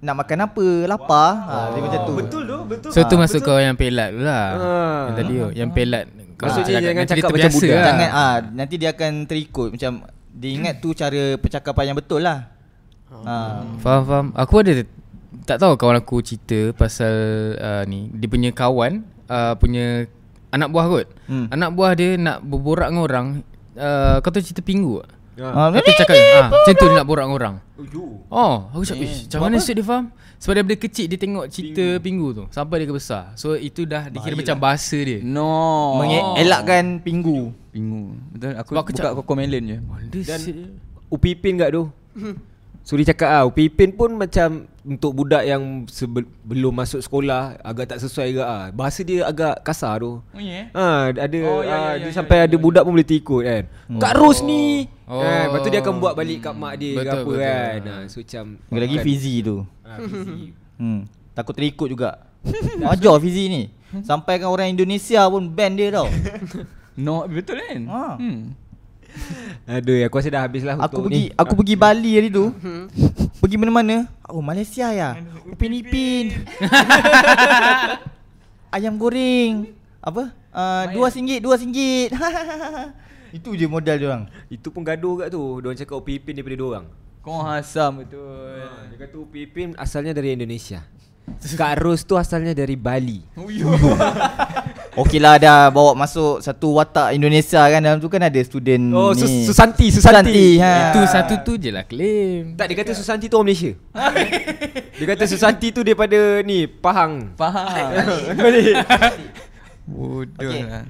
Nak makan apa? Lapar. Ah, ha, dia macam tu. Betul tu, betul. So tu ah, masuk kau yang pelat tu lah. Ha. Yang tadi tu, yang pelat. Kau Maksudnya cakap, jangan cakap macam lah. biasa. Jangan, ah, nanti dia akan terikut macam dia ingat tu cara percakapan yang betul lah. Ha. Faham, faham. Aku ada tak tahu kawan aku cerita pasal uh, ni dia punya kawan uh, punya anak buah kot hmm. anak buah dia nak berborak dengan orang uh, kau tahu cerita pinggu tak? Ha, ah. ah, ha, dia cakap, ha, macam tu dia nak borak orang. Oh, oh, aku cakap, eh, macam mana sikit dia faham? Sebab daripada kecil dia tengok cerita pinggu. pinggu tu Sampai dia ke besar So itu dah dikira Bahaya macam lah. bahasa dia No Mengelakkan oh. Pinggu Pinggu Betul aku, aku buka Coco Melon je Dan Upi Ipin kat tu Suri cakap lah Upi Ipin pun macam untuk budak yang sebel, belum masuk sekolah agak tak sesuai ke ah. Bahasa dia agak kasar tu. Oh yeah. Ya? ha, ada oh, yeah, ya, ya, yeah, dia yeah, sampai yeah, ada yeah, budak yeah. pun boleh terikut kan. Hmm. Kak Ros ni. Oh. Eh, lepas tu dia akan buat balik kat mak dia betul, ke apa kan. Ha, so macam lagi kan. fizy tu. Ha, hmm. Takut terikut juga. Ajar fizy ni. Sampaikan orang Indonesia pun ban dia tau. no, betul kan? Ha. Hmm. Aduh aku rasa dah habislah lah Aku pergi ni. aku pergi Bali hari tu mhm. Pergi mana-mana Oh Malaysia ya Upin Ipin Ayam goreng Apa? Uh, dua singgit, dua singgit Itu je modal dia orang Itu pun gaduh kat tu Dia cakap Upin oh, Ipin daripada dia orang Kau hasam betul ah, Dia kata Upin oh, Ipin asalnya dari Indonesia Kak Ros tu asalnya dari Bali oh, Okey lah dah bawa masuk satu watak Indonesia kan Dalam tu kan ada student oh, ni Oh Susanti Susanti, Susanti ha. Itu satu tu je lah claim Tak dia kata Susanti tu orang Malaysia Dia kata Susanti tu daripada ni Pahang Pahang Boleh Bodoh okay. lah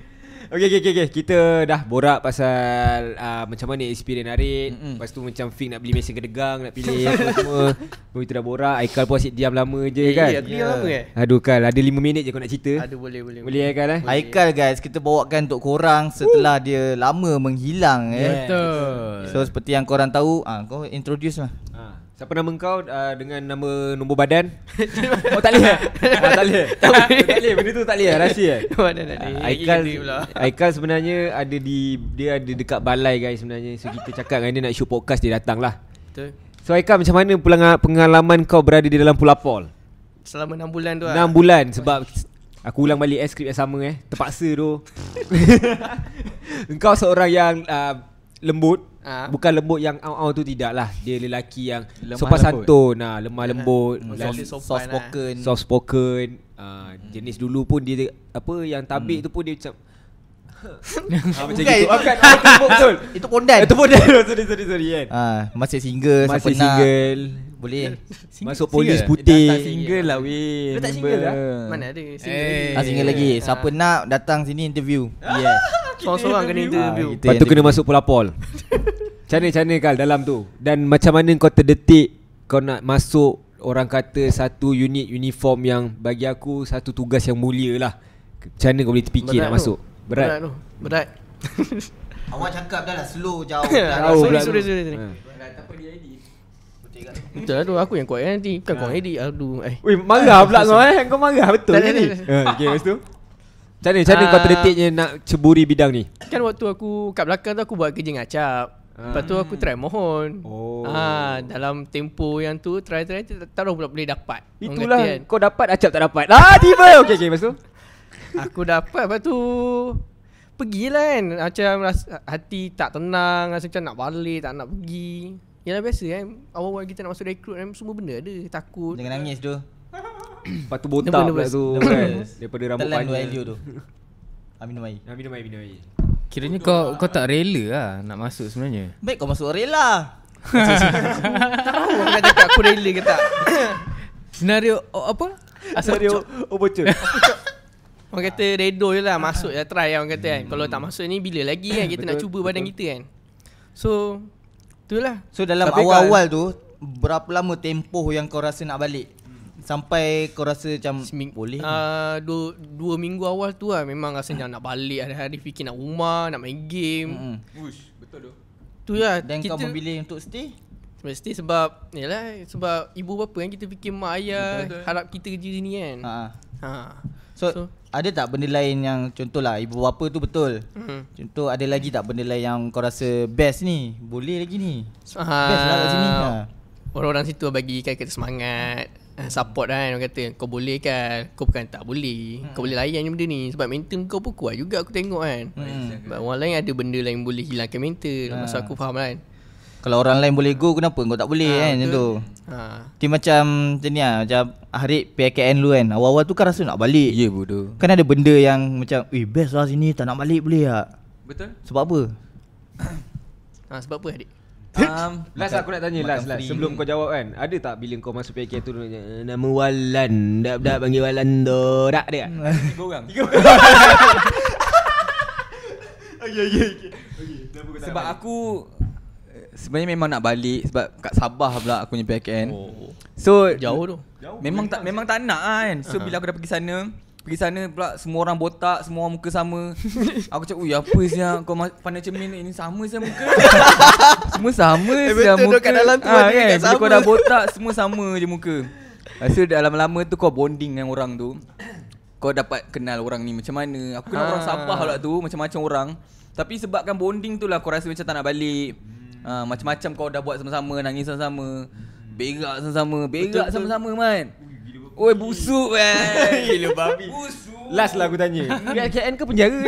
okay, okay, okay, okay. Kita dah borak pasal uh, macam mana experience Harit. Mm-hmm. Lepas tu macam Fik nak beli mesin kedegang, nak pilih apa semua. Lepas kita dah borak. Aikal pun asyik diam lama je yeah, kan. Eh, ya, yeah. yeah. Aduh Kal, ada 5 minit je kau nak cerita. Aduh boleh, boleh. Boleh, boleh. Aikal eh. Aikal guys, kita bawakan untuk korang setelah Woo. dia lama menghilang. Yeah. Eh. Betul. So seperti yang korang tahu, ah, kau introduce lah. Siapa nama kau uh, dengan nama nombor badan? oh tak boleh. ah, tak boleh. tak boleh. Benda tu tak boleh. Ah, Rahsia. Eh. Mana nak ah, Aikal Aikal sebenarnya ada di dia ada dekat balai guys sebenarnya. So kita cakap dengan dia nak show podcast dia datang lah Betul. So Aikal macam mana pulang pengalaman kau berada di dalam Pulau Pol? Selama 6 bulan tu ah. 6 bulan sebab aku ulang balik eh, skrip yang sama eh. Terpaksa tu. engkau seorang yang uh, lembut. Ha? Bukan lembut yang au-au tu tidak lah Dia lelaki yang sopan santun ha, Lemah lembut Soft lah. spoken Soft spoken ah, hmm. Jenis dulu pun dia Apa yang tabik hmm. tu pun dia macam macam gitu. Itu, itu, betul. itu pondan. Itu pondan. sorry, sorry, sorry. Kan? Ha, masih single. Masih single. Boleh single, Masuk single. polis putih Datang single lah weh Kau tak single lah Mana ada single hey. Eh. Ah, single lagi ah. Siapa ha. nak datang sini interview ah, Yes Sorang-sorang kena interview ha, Lepas tu kena masuk pula pol Cana-cana Kal dalam tu Dan macam mana kau terdetik Kau nak masuk Orang kata satu unit uniform yang Bagi aku satu tugas yang mulia lah Macam mana kau boleh terfikir Berat nak tu. masuk Berat Berat Berat Awak cakap dah lah slow jauh dah, dah. Sorry sorry sorry, sorry. Ha. Berat Betul lah tu aku yang kuat kan nanti Bukan kau edit Aduh eh Weh marah pula kau eh Kau marah betul ni ni eh, Okay lepas tu Macam mana, macam mana kau ah. terdetiknya nak ceburi bidang ni? Kan waktu aku kat belakang tu aku buat kerja acap. Lepas tu aku ah. try mohon oh. ha, Dalam tempo yang tu try try tu tak tahu pula boleh dapat Itulah kan. kau dapat acap tak dapat Ah tiba okay okay lepas tu Aku dapat lepas tu Pergilah kan macam hati tak tenang Rasa macam nak balik tak nak pergi Yalah biasa kan Awal-awal kita nak masuk recruit kan Semua benda ada Takut Jangan nangis tu Lepas tu botak pula tu kan? Daripada rambut Telan panjang tu Amin ah, Umai Amin Umai Amin Umai Kiranya kau lah. kau tak rela lah Nak masuk sebenarnya Baik kau masuk rela Tahu kau cakap aku rela ke tak Senario oh, apa? Senario Obocon Orang kata redo je lah Masuk je lah try lah orang kata kan Kalau tak masuk ni bila lagi kan Kita nak cuba badan kita kan So Itulah. So dalam awal-awal tu berapa lama tempoh yang kau rasa nak balik? Sampai kau rasa macam Seming, boleh uh, dua, dua minggu awal tu lah Memang rasa macam nak balik ada hari fikir nak rumah Nak main game mm-hmm. Ush, Betul tu Tu lah Dan kita, kau memilih untuk stay? Sebab stay sebab Yalah Sebab ibu bapa kan Kita fikir mak ayah betul, Harap kita kerja sini kan ha. Ha. So, so ada tak benda lain yang contohlah ibu bapa tu betul. hmm Contoh ada lagi tak benda lain yang kau rasa best ni? Boleh lagi ni. Uh, best lah kat sini. Ah, ha. Orang-orang situ bagi kan kita semangat, eh, support kan orang kata kau boleh kan. Kau bukan tak boleh. Mm. Kau boleh layan benda ni sebab mental kau pun kuat juga aku tengok kan. Mm. Sebab orang lain ada benda lain boleh hilangkan mental. Uh. Ha. Masa aku faham kan. Kalau orang lain boleh go kenapa kau tak boleh ha, kan macam tu. Ha. Dia macam macam ni ah macam hari PKN lu kan. Awal-awal tu kan rasa nak balik. Ya yeah, bodoh. Kan ada benda yang macam eh bestlah sini tak nak balik boleh tak? Betul. Sebab apa? ha, sebab apa adik? Um, last makan, aku nak tanya last lah sebelum kau jawab kan. Ada tak bila kau masuk PKN tu nama Walan, dak dak panggil Walan do, dak dia. Hmm. Tiga orang. Tiga orang. okay, okay, okay. Sebab aku sebenarnya memang nak balik sebab kat Sabah pula aku punya PKN. Oh, oh. So jauh tu. Memang tak lah. memang tak nak lah kan. So uh-huh. bila aku dah pergi sana, pergi sana pula semua orang botak, semua orang muka sama. aku cakap, "Uy, apa sih kau ma- pandai cermin Ini sama saja muka." semua sama eh, saja muka. Kat dalam tu ha, kan? kan? Bila kau dah botak, semua sama je muka. Hasil ah, dah lama-lama tu kau bonding dengan orang tu. Kau dapat kenal orang ni macam mana. Aku kenal ha. orang ah. Sabah pula tu, macam-macam orang. Tapi sebabkan bonding tu lah kau rasa macam tak nak balik. Hmm ha, Macam-macam kau dah buat sama-sama Nangis sama-sama hmm. Berak sama-sama Berak sama-sama man Oi busuk eh. Gila babi. Busuk. Last lah aku tanya. KKN ke penjara ni?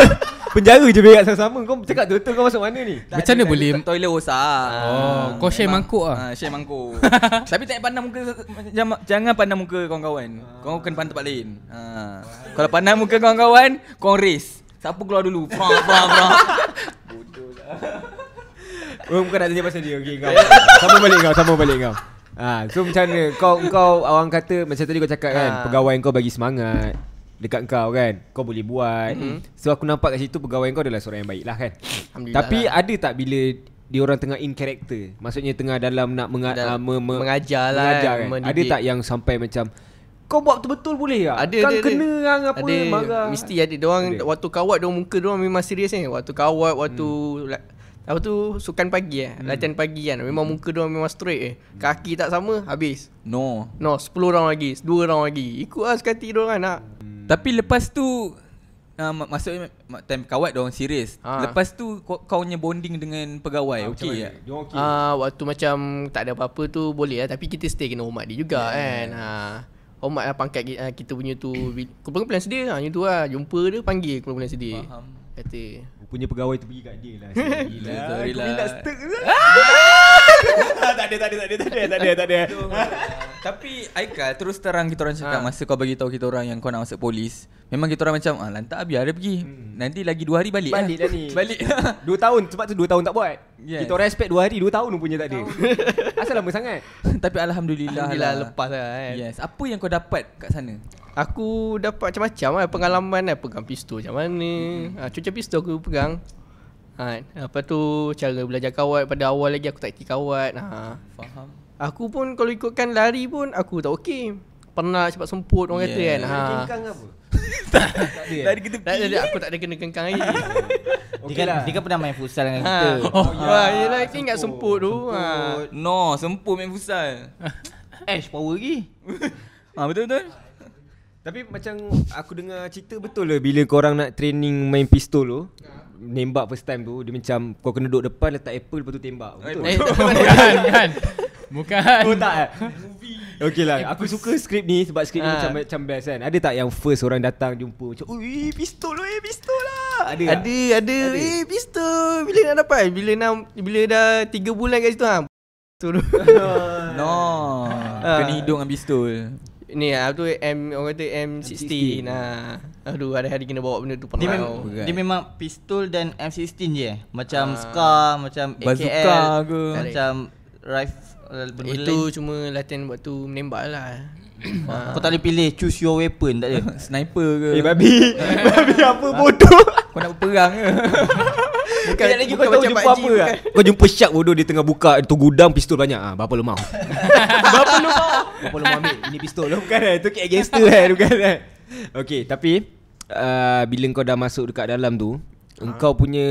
penjara je berak sama-sama. Kau cakap betul kau masuk mana ni? Tak Macam mana boleh? Toilet rosak. Oh, kau share mangkuk ah. Ha, share mangkuk. Tapi tak pandang muka jangan pandang muka kawan-kawan. Ah. kau kena pandang tempat lain. Kalau pandang muka kawan-kawan, kau race. Siapa keluar dulu? Bodoh lah. Oh, bukan nak tanya pasal dia. Okey, kau. sama balik kau, sama balik kau. Ha, so macam mana kau kau orang kata macam tadi kau cakap kan, ha. pegawai kau bagi semangat dekat kau kan. Kau boleh buat. Mm-hmm. So aku nampak kat situ pegawai kau adalah seorang yang baik lah kan. Alhamdulillah. Tapi lah. ada tak bila dia orang tengah in character? Maksudnya tengah dalam nak menga- da- ah, me- me- mengajar lah. Mengajar kan, kan? Mendidik. Ada tak yang sampai macam kau buat betul-betul boleh tak? Ada, kan ada, kena ada. Kan apa ada, marah. Mesti ada. Diorang, ada. waktu kawat, diorang muka diorang memang serius ni. Kan. Waktu kawat, waktu hmm. Apa tu sukan pagi eh hmm. Latihan pagi kan Memang hmm. muka dia memang straight eh Kaki tak sama habis No No 10 orang lagi 2 orang lagi Ikut lah sekati dia orang nak hmm. Tapi lepas tu uh, mak- Time kawat dia orang serius ha. Lepas tu kau punya bonding dengan pegawai ha, ah, Okay tak? Okay. Uh, ah, waktu macam tak ada apa-apa tu boleh lah Tapi kita stay kena hormat dia juga yeah. kan yeah. Ha. Hormat lah pangkat kita, punya tu Kumpulan-kumpulan sedia lah, lah Jumpa dia panggil kumpulan-kumpulan sedia Faham Kata punya pegawai tu pergi kat dia lah Sorry lah Aku lah. stuck tu ah! Tak ada, tak ada, tak ada, tak ada, tak ada, tak ada. Tapi Aika terus terang kita orang cakap ha. Masa kau bagi tahu kita orang yang kau nak masuk polis Memang kita orang macam ah, Lantak biar dia pergi hmm. Nanti lagi dua hari balik Balik lah ni Balik dua tahun Sebab tu 2 tahun tak buat Kita orang expect 2 hari dua tahun punya tak ada Asal lama sangat Tapi Alhamdulillah Alhamdulillah lah. lepas lah kan Yes Apa yang kau dapat kat sana Aku dapat macam-macam lah pengalaman lah pegang pistol macam mana mm-hmm. ha, ah, Cucu pistol aku pegang ha, Lepas tu cara belajar kawat pada awal lagi aku tak ikut kawat ha. Faham Aku pun kalau ikutkan lari pun aku tak okay, Pernah cepat semput orang yeah. kata kan ha. Kengkang apa? tak, tak, aku tak ada kena kengkang lagi Okay dia, kan, lah. dia kan pernah main futsal dengan ha. kita. Oh, ya. oh, ya. Yelah, kan ingat semput tu. No, semput main futsal. Ash power lagi. ha, betul-betul? Tapi macam aku dengar cerita betul lah bila orang nak training main pistol tu Nembak first time tu dia macam kau kena duduk depan letak apple lepas tu tembak eh, betul? Eh, bukan, bukan Kau oh, tak eh? Okay lah aku suka skrip ni sebab skrip ni ha. macam, macam best kan Ada tak yang first orang datang jumpa macam Ui pistol lu eh pistol lah Ada ada, tak? ada, ada. Eh pistol bila nak dapat bila nak bila dah 3 bulan kat situ ha Pistol No ah. Kena hidung dengan pistol Ni lah tu M Orang kata M16 nah. Aduh hari-hari kena bawa benda tu dia, dia memang pistol dan M16 je eh? Macam uh, SCAR Macam AKL ke Macam Rifle eh, benda Itu lain. cuma latihan buat tu menembak lah uh. Kau tak boleh pilih choose your weapon tak ada Sniper ke Eh babi Babi apa bodoh Kau nak berperang ke Bukan lagi kau tahu jumpa apa lah. Kau jumpa syak bodoh dia tengah buka tu gudang pistol banyak. Ah, bapa lemah. bapa lemah. bapa lemah ambil ini pistol. Bukan Itu eh? Tu kek gangster eh. Bukan eh? Okey, tapi uh, bila kau dah masuk dekat dalam tu, uh kau punya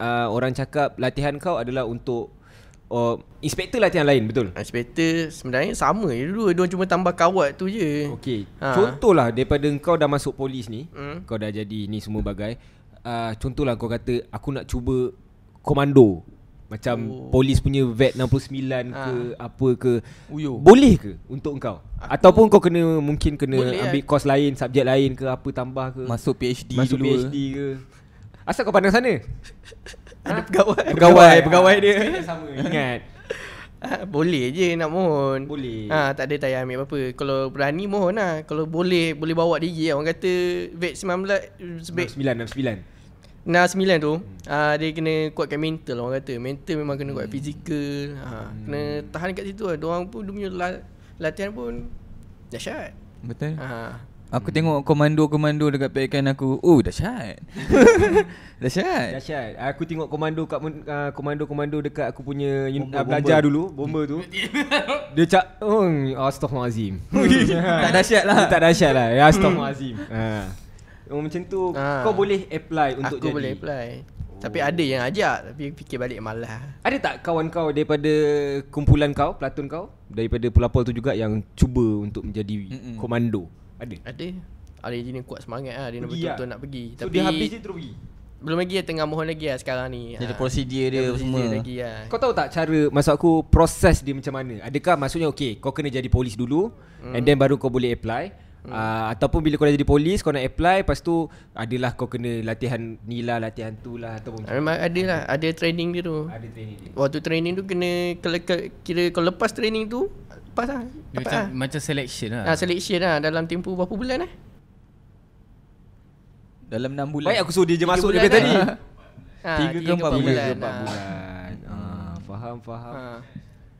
uh, orang cakap latihan kau adalah untuk Oh, inspektor latihan lain betul? Inspektor sebenarnya sama je dulu Dia cuma tambah kawat tu je Okay ha. Contohlah daripada kau dah masuk polis ni hmm. Kau dah jadi ni semua bagai uh, contohlah kau kata aku nak cuba komando macam oh. polis punya vet 69 ke ha. apa ke boleh ke untuk kau aku ataupun kau kena mungkin kena lah. ambil lah. course lain subjek lain ke apa tambah ke masuk PhD masuk dulu PhD ke. ke asal kau pandang sana ha? pegawai pegawai pegawai, pegawai dia ingat boleh je nak mohon. Boleh. Ha, tak ada tayar ambil apa-apa. Kalau berani mohon lah. Kalau boleh, boleh bawa diri lah. Orang kata vet 19, Nah 9, 9. tu, hmm. uh, dia kena kuatkan mental lah orang kata. Mental memang kena kuat hmm. fizikal. Ha, hmm. Kena tahan kat situ lah. Diorang pun, dia punya latihan pun dahsyat. Betul. Ha. Aku hmm. tengok komando-komando dekat pekan aku. Oh, dahsyat. dahsyat. Dahsyat. Aku tengok komando kat uh, komando-komando dekat aku punya bomber, uh, ah, belajar bomber. dulu, bomber tu. dia cak, "Oh, astaghfirullahalazim." tak dah dahsyat lah. tak dah dahsyat lah. Ya, astaghfirullahalazim. Hmm. ha. Oh, macam tu ha. kau boleh apply untuk aku jadi. Aku boleh apply. Tapi ada yang ajak Tapi fikir balik malah Ada tak kawan kau Daripada Kumpulan kau Platon kau Daripada Pulau tu juga Yang cuba untuk menjadi Mm-mm. Komando ada? Ada Ada jenis kuat semangat lah Dia betul-betul lah. nak pergi So Tapi, dia habis dia terus pergi? Belum lagi lah tengah mohon lagi lah sekarang ni Jadi ha. prosedur dia, ah, dia semua lagi lah. Kau tahu tak cara masuk aku proses dia macam mana Adakah maksudnya Okey. Kau kena jadi polis dulu hmm. And then baru kau boleh apply Uh, ataupun bila kau dah jadi polis kau nak apply lepas tu adalah kau kena latihan nila, latihan tu lah ataupun memang ada lah ada training dia tu ada training dia waktu training tu kena kalau kira kau lepas training tu pas lah dia macam, lah. macam selection lah ha, selection lah dalam tempoh berapa bulan lah dalam 6 bulan baik aku suruh dia je masuk dari lah. tadi 3 ah, ke 4 bulan 3 lah. ke 4 bulan faham faham ha.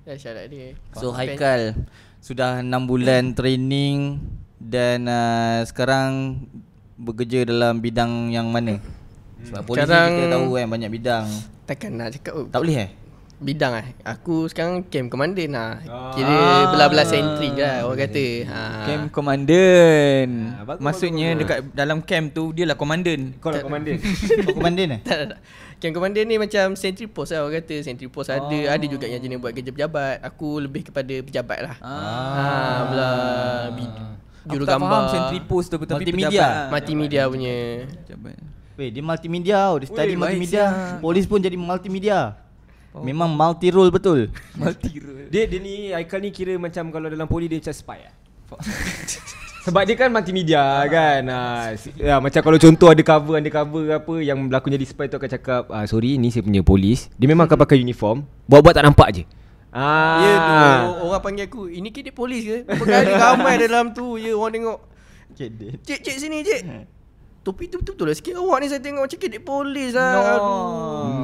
Ya, syarat dia. So, Haikal, sudah 6 bulan training, dan uh, sekarang bekerja dalam bidang yang mana? Sebab hmm. polisi sekarang, kita tahu kan banyak bidang Takkan nak cakap oh. Tak boleh eh? Bidang eh? Aku sekarang camp commander lah ah. Kira belah-belah sentri je lah orang kata ah. ah. Camp commander ah, Maksudnya bagus, dekat dalam camp tu dia lah commander Kau lah commander? Kau commander eh? Tak, tak, tak Camp commander ni macam sentry post lah orang kata Sentry post ah. ada, oh. ada juga yang jenis buat kerja pejabat Aku lebih kepada pejabat lah Ah, ah belah bidang jurugambar. Aku tak faham sentripos tu aku tapi multimedia. Ah, multimedia punya. Jabat. Weh, dia multimedia tau. Dia study multimedia. Polis pun jadi multimedia. Oh. Memang multi role betul. multi role. Dia dia ni Aikal ni kira macam kalau dalam poli dia macam spy ah. Sebab dia kan multimedia ah, kan. Ah, si, ya, macam kalau contoh ada cover ada cover apa yang berlaku jadi spy tu akan cakap ah, sorry ni saya punya polis. Dia memang akan hmm. pakai uniform, buat-buat tak nampak je. Ah. Ya tu orang panggil aku. Ini kedai polis ke? Pegawai ramai dalam tu. Ya orang tengok. Kedai. Cik cik sini cik. Eh. Topi tu betul-betul lah sikit awak ni saya tengok macam kedai polis lah No, Aduh.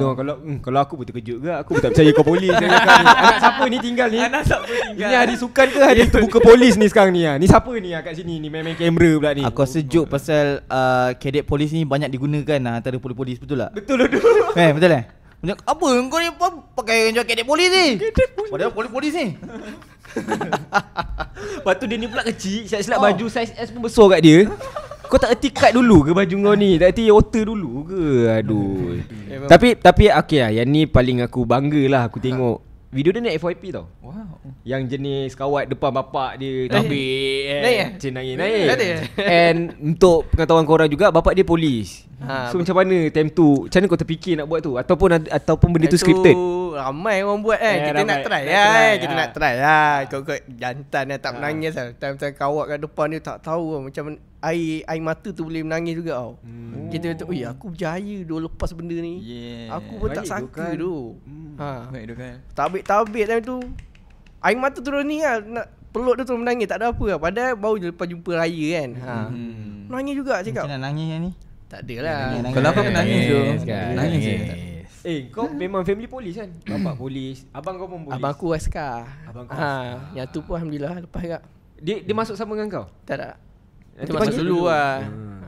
no kalau hmm, kalau aku pun terkejut ke aku pun tak percaya kau polis saya Anak siapa ni tinggal ni? Anak siapa tinggal? Ini hari sukan ke hari ya, buka polis ni sekarang ni? Ha? Ni siapa ni ha? kat sini ni main-main kamera pula ni? Aku rasa joke pasal uh, ah, kedai polis ni banyak digunakan lah antara polis-polis betul tak? Betul betul Eh betul eh? Macam apa kau ni apa pakai jaket kadet polis ni? Kadet polis. Padahal polis polis ni. Lepas tu dia ni pula kecil, siap silap oh. baju size S pun besar kat dia. Kau tak erti kat dulu ke baju kau ni? Tak erti otter dulu ke? Aduh. tapi tapi okeylah yang ni paling aku banggalah aku tengok. Video dia ni FYP tau Wow Yang jenis kawat depan bapak dia Tampik eh. eh. Naik eh? naik eh, naik eh? And untuk pengetahuan kau korang juga Bapak dia polis ha, So macam mana time tu Macam mana kau terfikir nak buat tu Ataupun ataupun benda tu scripted Ramai orang buat kan eh. Kita nak try, nak try lah, eh. Ah. Kita nak try lah Kau-kau jantan lah tak ha. menangis lah Time-time kawat kat depan ni tak tahu ah. Macam air air mata tu boleh menangis juga tau. Hmm. Kita kata, "Oi, aku berjaya dulu lepas benda ni." Yeah. Aku pun Baik tak sangka tu. Hmm. Ha. Baik Tabik-tabik time tu. Air mata turun ni lah. Nak peluk dia tu menangis. Tak ada apa lah. Padahal baru je lepas jumpa raya kan. Ha. Hmm. Nangis juga cakap. Macam nak nangis yang ni? Tak ada lah. Kalau apa menangis tu. Nangis je. Eh kau memang family polis kan? Bapak polis, abang kau pun polis. Abang aku askar. Abang kau. Ha, askar. yang tu pun alhamdulillah lepas kak. Dia dia masuk sama dengan kau? Tak tak. Nanti masa dulu lah hmm.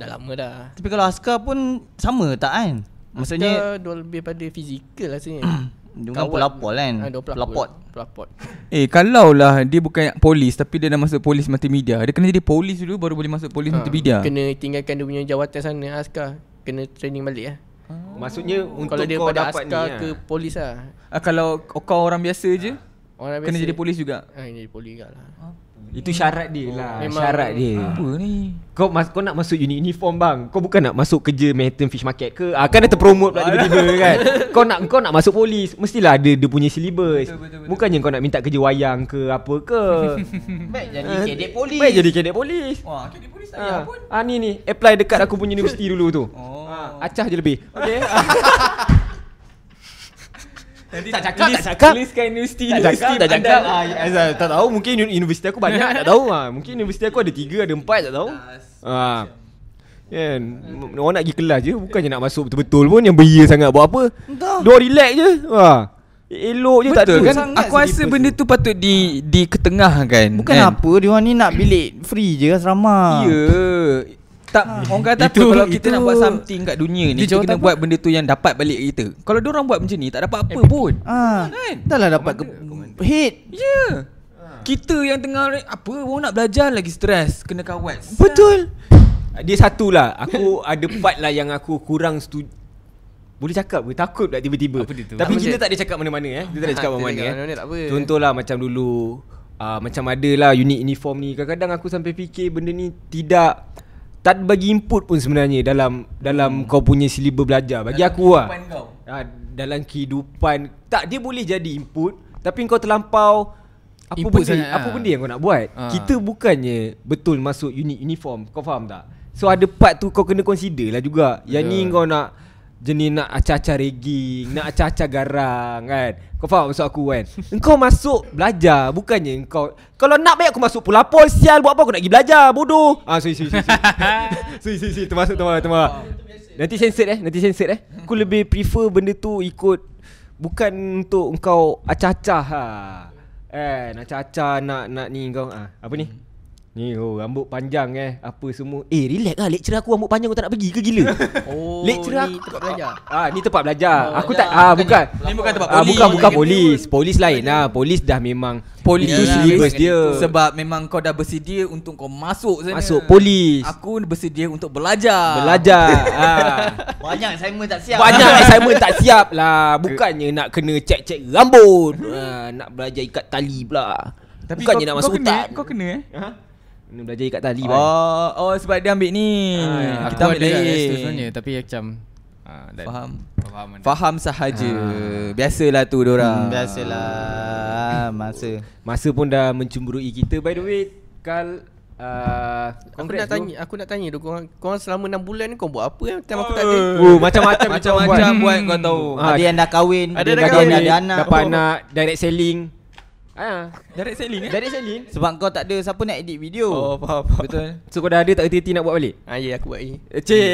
Dah lama dah Tapi kalau askar pun Sama tak kan Maksudnya Askar lebih pada fizikal lah sebenarnya Dengan pelapor kan ah, Pelapot Pelapot Eh kalau lah Dia bukan polis Tapi dia dah masuk polis multimedia Dia kena jadi polis dulu Baru boleh masuk polis ah, multimedia Kena tinggalkan dia punya jawatan sana Askar Kena training balik ah. oh. lah Maksudnya untuk Kalau dia pada dapat ke polis lah Kalau kau orang biasa ha. je Kena jadi polis juga ha, Kena jadi polis juga lah oh. Itu syarat dia oh, lah memang Syarat dia ha. Apa ah. ni kau, mas, kau nak masuk uni uniform bang Kau bukan nak masuk kerja Manhattan Fish Market ke ah, Kan dia terpromote pula tiba-tiba kan kau, nak, kau nak masuk polis Mestilah ada dia punya syllabus betul, betul, betul, Bukannya betul. kau nak minta kerja wayang ke Apa ke Baik jadi uh, ah, kadet polis Baik jadi kadet polis Wah kadet polis tak ah. pun Ah ni ni Apply dekat aku punya universiti dulu tu oh. Ah. Acah je lebih Okay tak cakap, tak cakap. Please kan universiti Tak cakap, tak cakap. Ah, tak tahu, mungkin universiti aku banyak, tak tahu. Ah. Mungkin universiti aku ada tiga, ada empat, tak tahu. Ah. Kan Orang nak pergi kelas je Bukan je nak masuk betul-betul pun Yang beria sangat buat apa Dua relax je ha. Elok je Betul tak ada kan Aku rasa benda tu patut di ketengah kan? Bukan kan? apa Dia orang ni nak bilik free je Asrama Ya yeah. Tak ha. orang kata itu, kalau kita itu. nak buat something kat dunia ni kita kena apa? buat benda tu yang dapat balik kita. Kalau dia orang buat macam ni tak dapat apa eh, pun. Ha. Kan? Taklah dapat ke hit. Ya. Kita yang tengah apa orang nak belajar lagi stres kena kawat. Betul. Ah, dia satu lah Aku ada part lah yang aku kurang setu- Boleh cakap ke? Takut tak tiba-tiba Tapi kita tak ada cakap mana-mana eh. Kita tak ada cakap mana-mana eh. Contohlah macam dulu Macam ada lah unit uniform ni Kadang-kadang aku sampai fikir benda ni Tidak tak bagi input pun sebenarnya dalam dalam hmm. kau punya silibus belajar bagi dalam aku lah Ha, dalam kehidupan tak dia boleh jadi input tapi kau terlampau apa input benda apa ha. benda yang kau nak buat ha. kita bukannya betul masuk unit uniform kau faham tak so ada part tu kau kena consider lah juga yang yeah. ni kau nak jenis nak acah-acah regging, nak acah-acah garang kan. Kau faham maksud aku kan? Engkau masuk belajar, bukannya engkau kalau nak baik aku masuk pula pol sial buat apa aku nak pergi belajar bodoh. Ah, sui sui sui. Sui sui sui, termasuk tu mah, Nanti sensit eh, nanti sensit eh. Aku lebih prefer benda tu ikut bukan untuk engkau acah-acah ha. Eh, nak acah-acah nak nak ni engkau ah. Ha. Apa ni? Ni oh, rambut panjang eh Apa semua Eh relax lah lecture aku rambut panjang Aku tak nak pergi ke gila Oh lecture aku, tempat belajar Ah ni tempat belajar oh, Aku belajar. tak ah, bukan Ni bukan tempat polis ah, Bukan bukan polis Polis lain lah Polis dah memang Polis Itu syllabus dia Sebab memang kau dah bersedia Untuk kau masuk sana Masuk polis Aku bersedia untuk belajar Belajar ah. Banyak assignment tak siap Banyak assignment tak siap lah Bukannya nak kena cek-cek rambut ah, Nak belajar ikat tali pula Tapi Bukannya kau, nak masuk kau kena, hutan Kau kena eh Ha? Ini belajar ikat tali Oh, kan? oh sebab dia ambil ni. Ha, kita ambil lain. Sebenarnya tapi macam ha, faham. Faham, lah. faham sahaja. Ha. Biasalah tu dia orang. Hmm, biasalah masa. Masa pun dah mencemburui kita by the way. Kal Uh, aku nak tu. tanya aku nak tanya Kau, korang, selama 6 bulan ni kau buat apa yang time aku tak ada. Uh, macam-macam macam-macam buat. buat kau tahu. Ha, ada yang dah kahwin, ada, ada yang dah ada anak. Dapat anak, direct selling. Ha. Direct selling eh? Direct selling Sebab kau tak ada siapa nak edit video Oh faham, faham. Betul So kau dah ada tak reti-reti nak buat balik? Ah, ya aku buat ni eh, Cik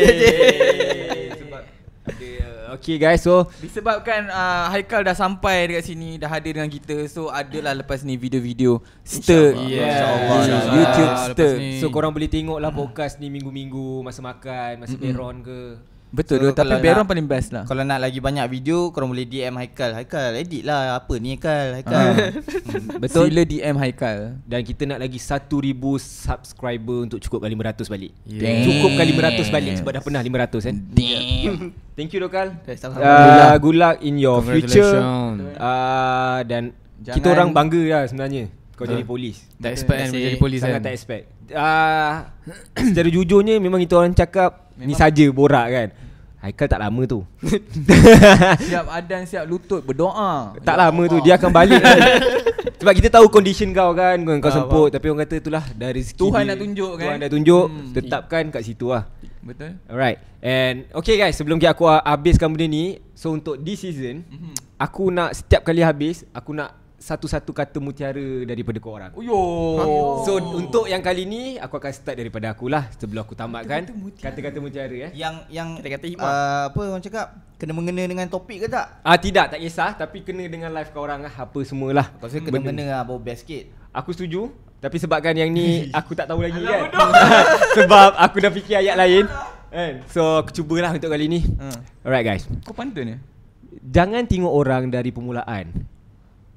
Sebab ada uh, Okay guys so Disebabkan uh, Haikal dah sampai dekat sini Dah hadir dengan kita So adalah lepas ni video-video Stir InsyaAllah yeah. Insya Youtube Insya So korang boleh tengok lah podcast ni Minggu-minggu Masa makan Masa mm-hmm. beron ke Betul so, tapi Baron paling best lah. Kalau nak lagi banyak video korang boleh DM Haikal. Haikal edit lah apa ni Haikal. Haikal. Ah. hmm. Betul. Sila DM Haikal. Dan kita nak lagi 1000 subscriber untuk cukup kali 500 balik. Yeah. Cukup kali 500 balik sebab dah pernah 500 kan. Eh? Damn. Thank you Dokal. Uh, good luck in your future. Uh, dan Jangan kita orang bangga lah sebenarnya kau uh, jadi polis. Tak expect kan jadi polis kan. Sangat tak expect. Uh, secara jujurnya memang kita orang cakap memang ni saja borak kan. Haikal tak lama tu Siap Adan siap lutut berdoa Tak ya lama tu dia akan balik kan Sebab kita tahu condition kau kan Kau ah, semput bang. Tapi orang kata itulah dari rezeki Tuhan dia, nak tunjuk kan Tuhan dah tunjuk hmm. Tetapkan kat situ lah Betul Alright And okay guys Sebelum aku habiskan benda ni So untuk this season mm-hmm. Aku nak setiap kali habis Aku nak satu-satu kata mutiara daripada kau orang. Yo. So untuk yang kali ni aku akan start daripada aku lah sebelum aku tamatkan. Kata-kata mutiara eh. Yang yang kata-kata hikmah. Uh, apa orang cakap? Kena mengena dengan topik ke tak? Ah uh, tidak, tak kisah tapi kena dengan live kau orang lah apa semualah. Kau rasa kena mengena lah bau best sikit. Aku setuju. Tapi sebabkan yang ni aku tak tahu lagi kan. sebab aku dah fikir ayat lain. Kan? So aku cubalah untuk kali ni. Hmm. Alright guys. Kau pantun ya? Jangan tengok orang dari permulaan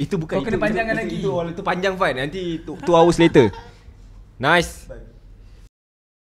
itu bukan oh, itu. Kau kena panjangkan lagi. Itu, itu, itu, itu panjang fine. Nanti 2 hours later. Nice. Bye.